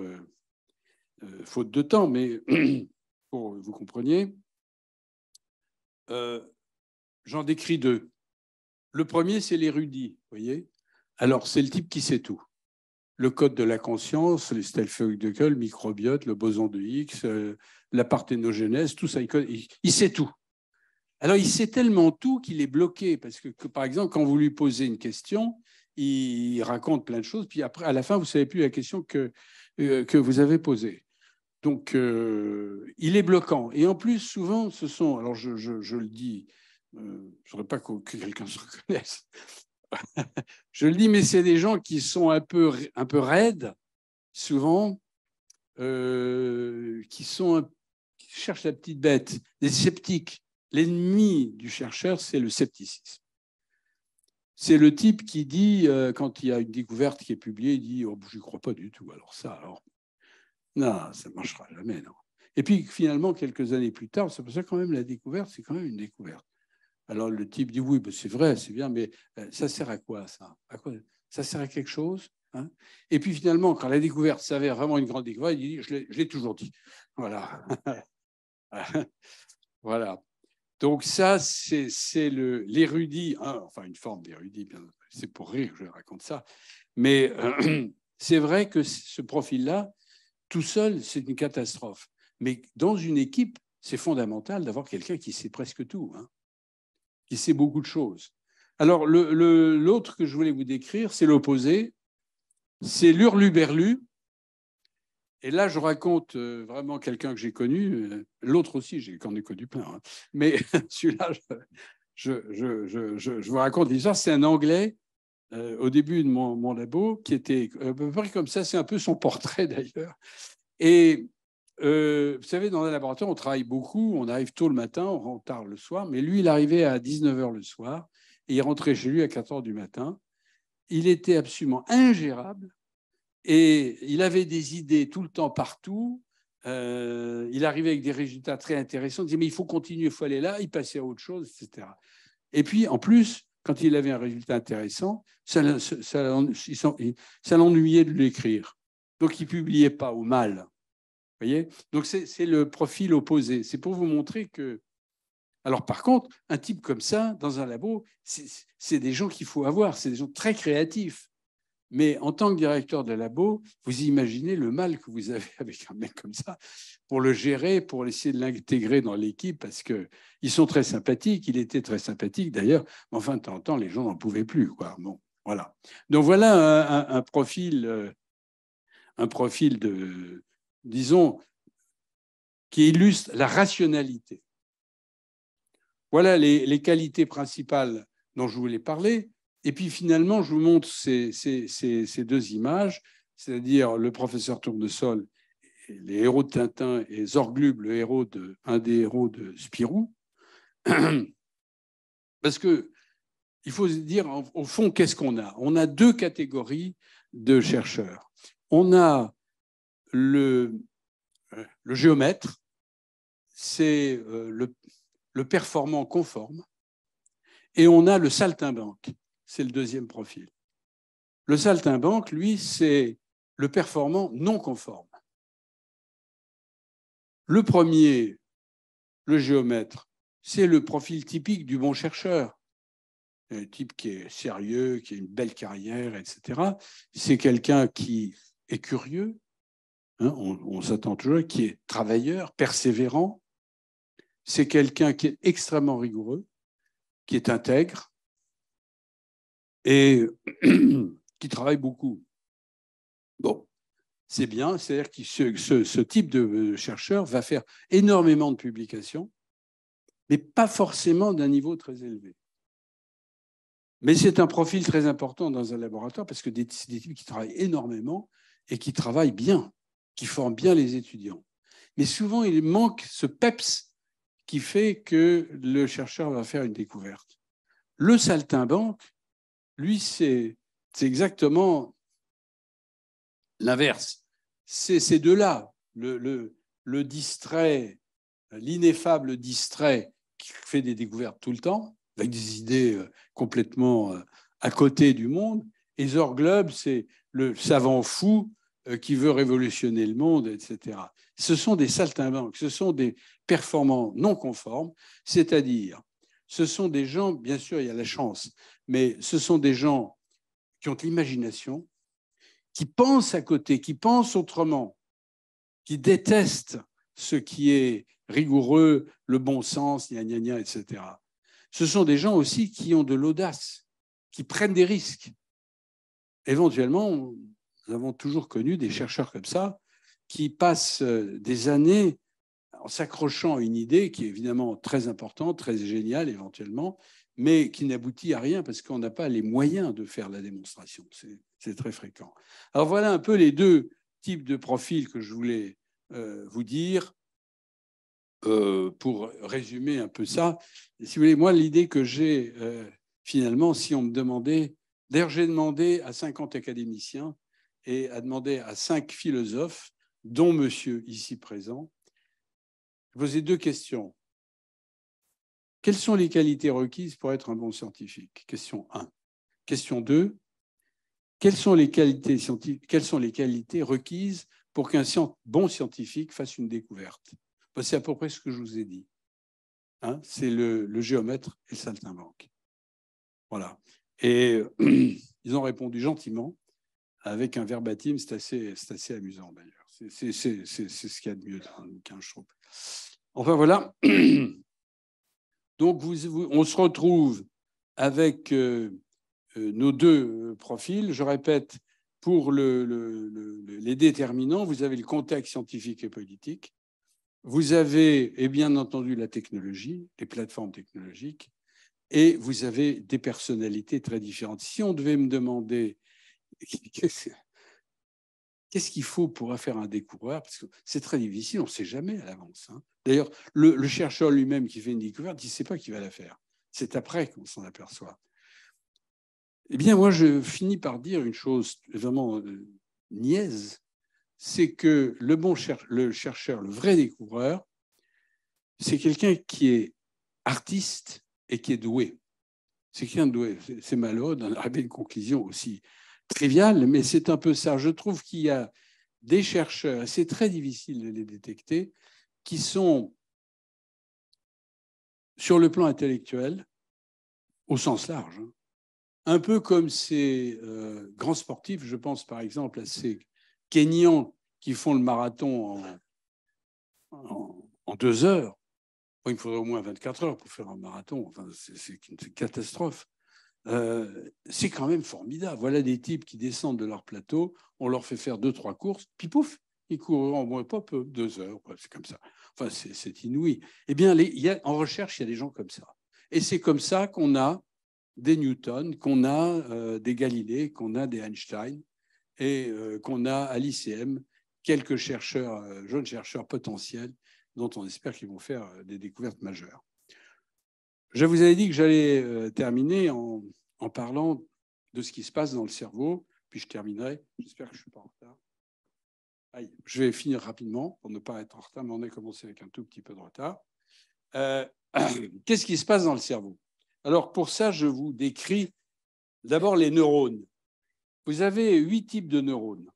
faute de temps, mais pour vous compreniez. Euh, j'en décris deux. Le premier, c'est l'érudit, voyez. Alors, c'est le type qui sait tout. Le code de la conscience, les feuilles de gueule, le microbiote, le boson de Higgs, euh, la parthénogenèse, tout ça, il, sait tout. Alors, il sait tellement tout qu'il est bloqué, parce que, par exemple, quand vous lui posez une question, il raconte plein de choses, puis après, à la fin, vous ne savez plus la question que, euh, que vous avez posée. Donc, euh, il est bloquant. Et en plus, souvent, ce sont, alors je, le dis, euh, je ne voudrais pas que, quelqu'un se reconnaisse, je le dis, mais c'est des gens qui sont un peu, un peu raides, souvent, euh, qui, sont cherchent la petite bête, des sceptiques. L'ennemi du chercheur, c'est le scepticisme. C'est le type qui dit, quand il y a une découverte qui est publiée, il dit oh, Je n'y crois pas du tout. Alors, ça, alors, non, ça ne marchera jamais, non. Et puis finalement, quelques années plus tard, c'est pour ça quand même la découverte, c'est quand même une découverte. Alors le type dit oui, ben, c'est vrai, c'est bien, mais euh, ça sert à quoi ça À quoi Ça sert à quelque chose hein? Et puis finalement, quand la découverte s'avère vraiment une grande découverte, il dit je l'ai toujours dit. Voilà. voilà. Donc ça, c'est l'érudit, hein, enfin une forme d'érudit, c'est pour rire que je raconte ça, mais euh, c'est vrai que ce profil-là, tout seul, c'est une catastrophe. Mais dans une équipe, c'est fondamental d'avoir quelqu'un qui sait presque tout, hein. qui sait beaucoup de choses. Alors, l'autre que je voulais vous décrire, c'est l'opposé, c'est Berlu. Et là, je raconte euh, vraiment quelqu'un que j'ai connu. Euh, l'autre aussi, j'ai ai connu plein. Hein. Mais celui-là, je, je, vous raconte l'histoire. C'est un Anglais euh, au début de mon, labo, qui était euh, à peu près comme ça, c'est un peu son portrait d'ailleurs. Et euh, vous savez, dans un laboratoire, on travaille beaucoup, on arrive tôt le matin, on rentre tard le soir, mais lui, il arrivait à 19h le soir et il rentrait chez lui à 4h du matin. Il était absolument ingérable et il avait des idées tout le temps partout. il arrivait avec des résultats très intéressants, il disait mais il faut continuer, il faut aller là, il passait à autre chose, etc. Et puis en plus, quand il avait un résultat intéressant, ça, l'ennuyait de l'écrire. Donc, il publiait pas au mal. Donc, c'est le profil opposé. C'est pour vous montrer que. Alors, par contre, un type comme ça, dans un labo, c'est des gens qu'il faut avoir. C'est des gens très créatifs. Mais en tant que directeur de labo, vous imaginez le mal que vous avez avec un mec comme ça pour le gérer, pour essayer de l'intégrer dans l'équipe, parce qu'ils sont très sympathiques. Il était très sympathique d'ailleurs. Mais enfin, de temps en temps, les gens n'en pouvaient plus. Quoi. Bon, voilà. Donc voilà un, profil, euh, un profil de, disons, qui illustre la rationalité. Voilà les qualités principales dont je voulais parler. Et puis finalement, je vous montre ces, deux images, c'est-à-dire le professeur Tournesol, les héros de Tintin et Zorglub, le héros de, un des héros de Spirou. Parce que il faut se dire, au fond, qu'est-ce qu'on a On a deux catégories de chercheurs. On a le, euh, géomètre, c'est euh, le, le, performant conforme, et on a le saltimbanque c'est le deuxième profil. Le saltimbanque, lui, c'est le performant non conforme. Le premier, le géomètre, c'est le profil typique du bon chercheur. Un type qui est sérieux, qui a une belle carrière, etc. C'est quelqu'un qui est curieux, hein, on, on s'attend toujours, qui est travailleur, persévérant. C'est quelqu'un qui est extrêmement rigoureux, qui est intègre, et qui travaille beaucoup. Bon, c'est bien, c'est-à-dire que ce, type de euh, chercheur va faire énormément de publications, mais pas forcément d'un niveau très élevé. Mais c'est un profil très important dans un laboratoire parce que c'est des types qui travaillent énormément et qui travaillent bien, qui forment bien les étudiants. Mais souvent, il manque ce PEPS qui fait que le chercheur va faire une découverte. Le saltimbanque, lui, c'est exactement l'inverse. C'est de là le, le distrait, l'ineffable distrait qui fait des découvertes tout le temps, avec des idées euh, complètement euh, à côté du monde, et Zorglob, c'est le savant fou euh, qui veut révolutionner le monde, etc. Ce sont des saltimbanques, ce sont des performants non conformes, c'est-à-dire ce sont des gens, bien sûr, il y a la chance, mais ce sont des gens qui ont l'imagination, qui pensent à côté, qui pensent autrement, qui détestent ce qui est rigoureux, le bon sens, etc. Ce sont des gens aussi qui ont de l'audace, qui prennent des risques. Éventuellement, nous avons toujours connu des chercheurs comme ça qui passent euh, des années en s'accrochant à une idée qui est évidemment très importante, très géniale éventuellement, mais qui n'aboutit à rien parce qu'on n'a pas les moyens de faire la démonstration. C'est très fréquent. Alors voilà un peu les deux types de profils que je voulais euh, vous dire. Euh, pour résumer un peu ça, si vous voulez, moi, l'idée que j'ai euh, finalement, si on me demandait, d'ailleurs, j'ai demandé à 50 académiciens et à demander à cinq philosophes, dont monsieur ici présent, poser deux questions. Quelles sont les qualités requises pour être un bon scientifique Question 1. Question 2. Quelles sont les qualités, quelles sont les qualités requises pour qu'un bon scientifique fasse une découverte C'est à peu près ce que je vous ai dit. Hein, c'est le, géomètre et le saltimbanque. Voilà. Et ils ont répondu gentiment avec un verbatim, c'est assez, assez amusant d'ailleurs. C'est ce qu'il y a de mieux dans le bouquin, je trouve. Enfin, voilà. Donc, vous, on se retrouve avec euh, euh, nos deux euh, profils. Je répète, pour le, les déterminants, vous avez le contexte scientifique et politique. Vous avez, et bien entendu, la technologie, les plateformes technologiques, et vous avez des personnalités très différentes. Si on devait me demander Qu'est-ce qu'il faut pour faire un découvreur Parce que c'est très difficile, on ne sait jamais à l'avance. Hein. D'ailleurs, le, chercheur lui-même qui fait une découverte, il ne sait pas qui va la faire. C'est après qu'on s'en aperçoit. Eh bien, moi, je finis par dire une chose vraiment euh, niaise, c'est que le bon le chercheur, le vrai découvreur, c'est quelqu'un qui est artiste et qui est doué. C'est quelqu'un de doué. C'est malheureux d'en arriver à une conclusion aussi, trivial, mais c'est un peu ça. Je trouve qu'il y a des chercheurs, c'est très difficile de les détecter, qui sont sur le plan intellectuel, au sens large, hein, un peu comme ces euh, grands sportifs, je pense par exemple à ces Kenyans qui font le marathon en, deux heures. il me faudrait au moins 24 heures pour faire un marathon. c'est une catastrophe. Euh, c'est quand même formidable. Voilà des types qui descendent de leur plateau, on leur fait faire deux, trois courses, puis pouf, ils courent en moins pas deux heures, c'est comme ça. Enfin, c'est inouï. Eh bien, en recherche, il y a des gens comme ça. Et c'est comme ça qu'on a des Newton, qu'on a euh, des Galilée, qu'on a des Einstein et euh, qu'on a à l'ICM quelques chercheurs, jeunes chercheurs potentiels dont on espère qu'ils vont faire des découvertes majeures. Je vous avais dit que j'allais euh, terminer en, parlant de ce qui se passe dans le cerveau, puis je terminerai. J'espère que je ne suis pas en retard. je vais finir rapidement pour ne pas être en retard, mais on a commencé avec un tout petit peu de retard. Euh, qu'est-ce qui se passe dans le cerveau Alors pour ça, je vous décris d'abord les neurones. Vous avez huit types de neurones.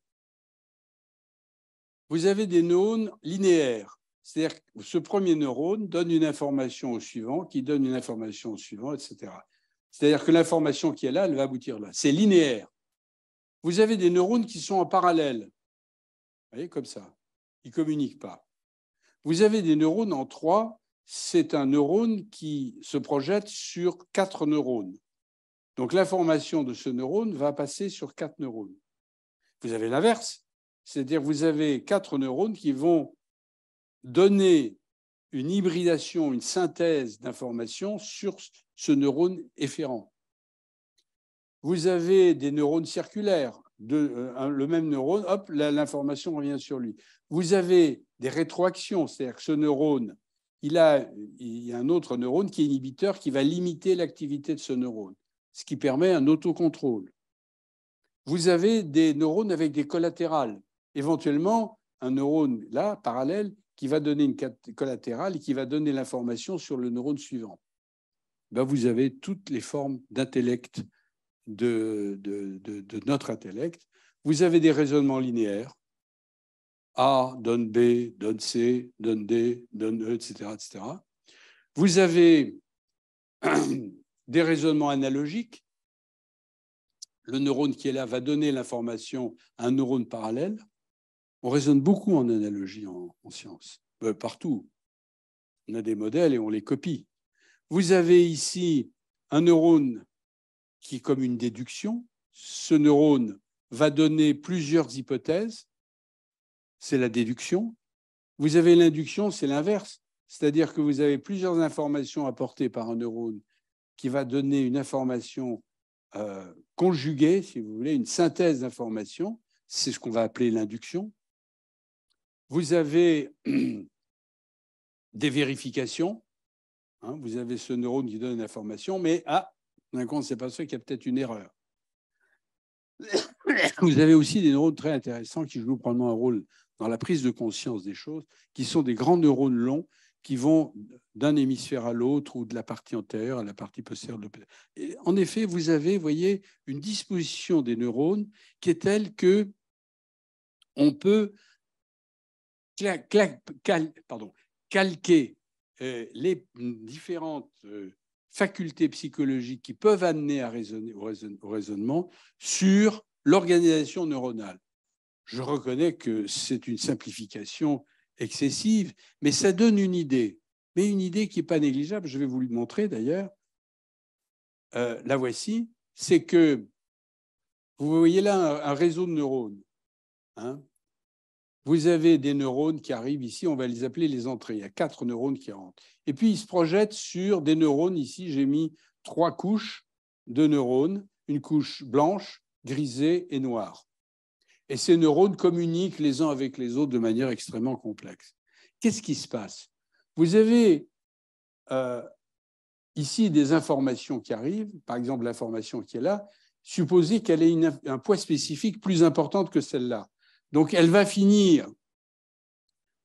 Vous avez des neurones linéaires. C'est-à-dire que ce premier neurone donne une information au suivant, qui donne une information au suivant, etc. C'est-à-dire que l'information qui est là, elle va aboutir là. C'est linéaire. Vous avez des neurones qui sont en parallèle. Vous voyez, comme ça. Ils ne communiquent pas. Vous avez des neurones en trois. C'est un neurone qui se projette sur quatre neurones. Donc l'information de ce neurone va passer sur quatre neurones. Vous avez l'inverse. C'est-à-dire que vous avez quatre neurones qui vont donner une hybridation, une synthèse d'informations sur ce neurone efférent. Vous avez des neurones circulaires, euh, le même neurone, hop, l'information revient sur lui. Vous avez des rétroactions, c'est-à-dire que ce neurone, il a, il y a un autre neurone qui est inhibiteur, qui va limiter l'activité de ce neurone, ce qui permet un autocontrôle. Vous avez des neurones avec des collatérales, éventuellement un neurone là, parallèle, qui va donner une collatérale et qui va donner l'information sur le neurone suivant. Ben, vous avez toutes les formes d'intellect de, notre intellect. Vous avez des raisonnements linéaires. A donne B, donne C, donne D, donne E, etc. etc. Vous avez des raisonnements analogiques. Le neurone qui est là va donner l'information à un neurone parallèle. On raisonne beaucoup en analogie en, science, euh, partout. On a des modèles et on les copie. Vous avez ici un neurone qui est comme une déduction. Ce neurone va donner plusieurs hypothèses. C'est la déduction. Vous avez l'induction, c'est l'inverse. C'est-à-dire que vous avez plusieurs informations apportées par un neurone qui va donner une information euh, conjuguée, si vous voulez, une synthèse d'informations. C'est ce qu'on va appeler l'induction. Vous avez des vérifications. Hein, vous avez ce neurone qui donne l'information, mais ah, d'un compte, c'est pas ça qu'il y a peut-être une erreur. Vous avez aussi des neurones très intéressants qui jouent probablement un rôle dans la prise de conscience des choses, qui sont des grands neurones longs qui vont d'un hémisphère à l'autre ou de la partie antérieure à la partie postérieure. De Et en effet, vous avez, voyez, une disposition des neurones qui est telle que on peut calquer euh, les différentes euh, facultés psychologiques qui peuvent amener au, raisonnement sur l'organisation neuronale. Je reconnais que c'est une simplification excessive, mais ça donne une idée, mais une idée qui n'est pas négligeable. Je vais vous le montrer d'ailleurs. Euh, la voici. C'est que vous voyez là un, réseau de neurones. Hein vous avez des neurones qui arrivent ici, on va les appeler les entrées. Il y a quatre neurones qui rentrent. Et puis, ils se projettent sur des neurones. Ici, j'ai mis trois couches de neurones, une couche blanche, grisée et noire. Et ces neurones communiquent les uns avec les autres de manière extrêmement complexe. Qu'est-ce qui se passe Vous avez euh, ici des informations qui arrivent, par exemple l'information qui est là, supposez qu'elle ait un poids spécifique plus important que celle-là. Donc elle va finir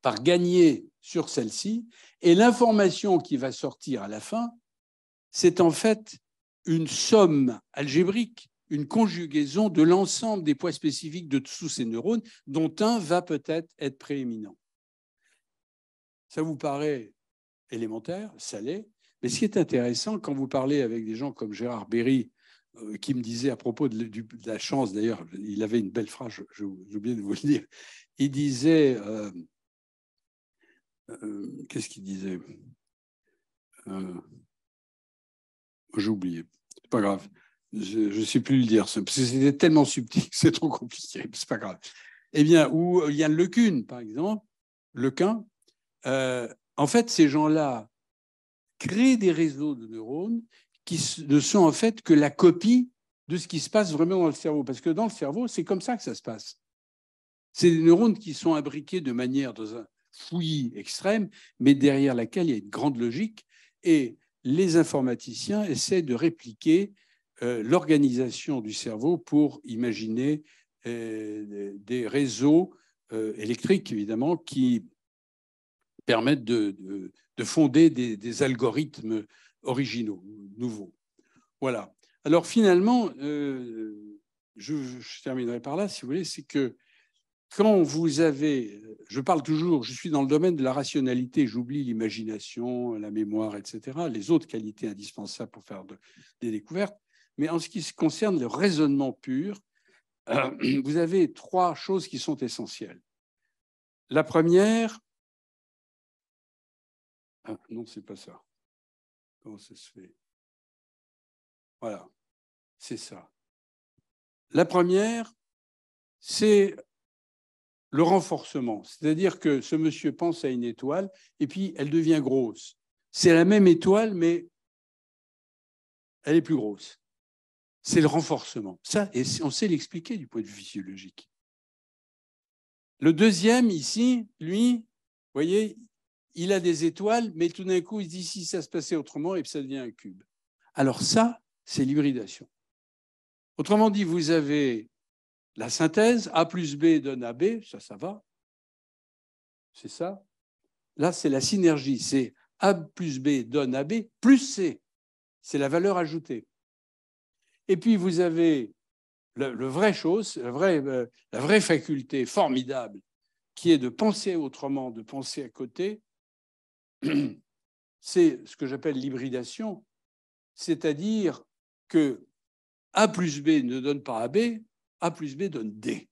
par gagner sur celle-ci, et l'information qui va sortir à la fin, c'est en fait une somme algébrique, une conjugaison de l'ensemble des poids spécifiques de tous ces neurones, dont un va peut-être être prééminent. Ça vous paraît élémentaire, ça l'est, mais ce qui est intéressant quand vous parlez avec des gens comme Gérard Berry, euh, qui me disait à propos de, la chance, d'ailleurs, il avait une belle phrase, j'ai oublié de vous le dire. Il disait, euh, euh, qu'est-ce qu'il disait J'ai oublié, c'est pas grave. Je ne sais plus le dire, parce que c'était tellement subtil c'est trop compliqué, c'est pas grave. Eh bien, où Yann Lecune, par exemple, Lequin, en fait, ces gens-là créent des réseaux de neurones qui ne sont en fait que la copie de ce qui se passe vraiment dans le cerveau. Parce que dans le cerveau, c'est comme ça que ça se passe. C'est des neurones qui sont imbriqués de manière dans un fouillis extrême, mais derrière laquelle il y a une grande logique. Et les informaticiens essaient de répliquer euh, l'organisation du cerveau pour imaginer euh, des réseaux euh, électriques, évidemment, qui permettent de, de, fonder des, des, algorithmes originaux. Voilà. Alors finalement, euh, je, terminerai par là, si vous voulez, c'est que quand vous avez, je parle toujours, je suis dans le domaine de la rationalité, j'oublie l'imagination, la mémoire, etc., les autres qualités indispensables pour faire des découvertes, mais en ce qui concerne le raisonnement pur, vous avez trois choses qui sont essentielles. La première, ah, non, c'est pas ça. Comment ça se fait voilà, c'est ça. La première, c'est le renforcement, c'est-à-dire que ce monsieur pense à une étoile et puis elle devient grosse. C'est la même étoile, mais elle est plus grosse. C'est le renforcement. Ça, et on sait l'expliquer du point de vue physiologique. Le deuxième, ici, lui, vous voyez, il a des étoiles, mais tout d'un coup, il dit si ça se passait autrement, et puis ça devient un cube. Alors ça, c'est l'hybridation. Autrement dit, vous avez la synthèse, A plus B donne AB, ça, ça va. C'est ça. Là, c'est la synergie, c'est A plus B donne AB plus C. C'est la valeur ajoutée. Et puis, vous avez le, vraie vrai chose, euh, la vraie faculté formidable qui est de penser autrement, de penser à côté. C'est ce que j'appelle l'hybridation, c'est-à-dire que A plus B ne donne pas AB, A plus B donne D.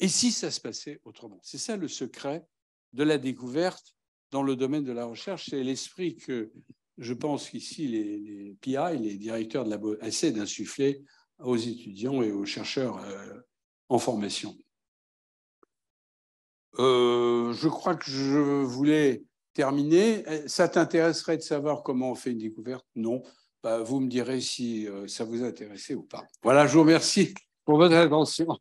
Et si ça se passait autrement C'est ça le secret de la découverte dans le domaine de la recherche. C'est l'esprit que je pense qu'ici les, les, PI, les directeurs de la labo, essaient d'insuffler aux étudiants et aux chercheurs euh, en formation. Euh, je crois que je voulais terminer. Euh, ça t'intéresserait de savoir comment on fait une découverte Non. Bah, vous me direz si euh, ça vous a ou pas. Voilà, je vous remercie pour votre attention.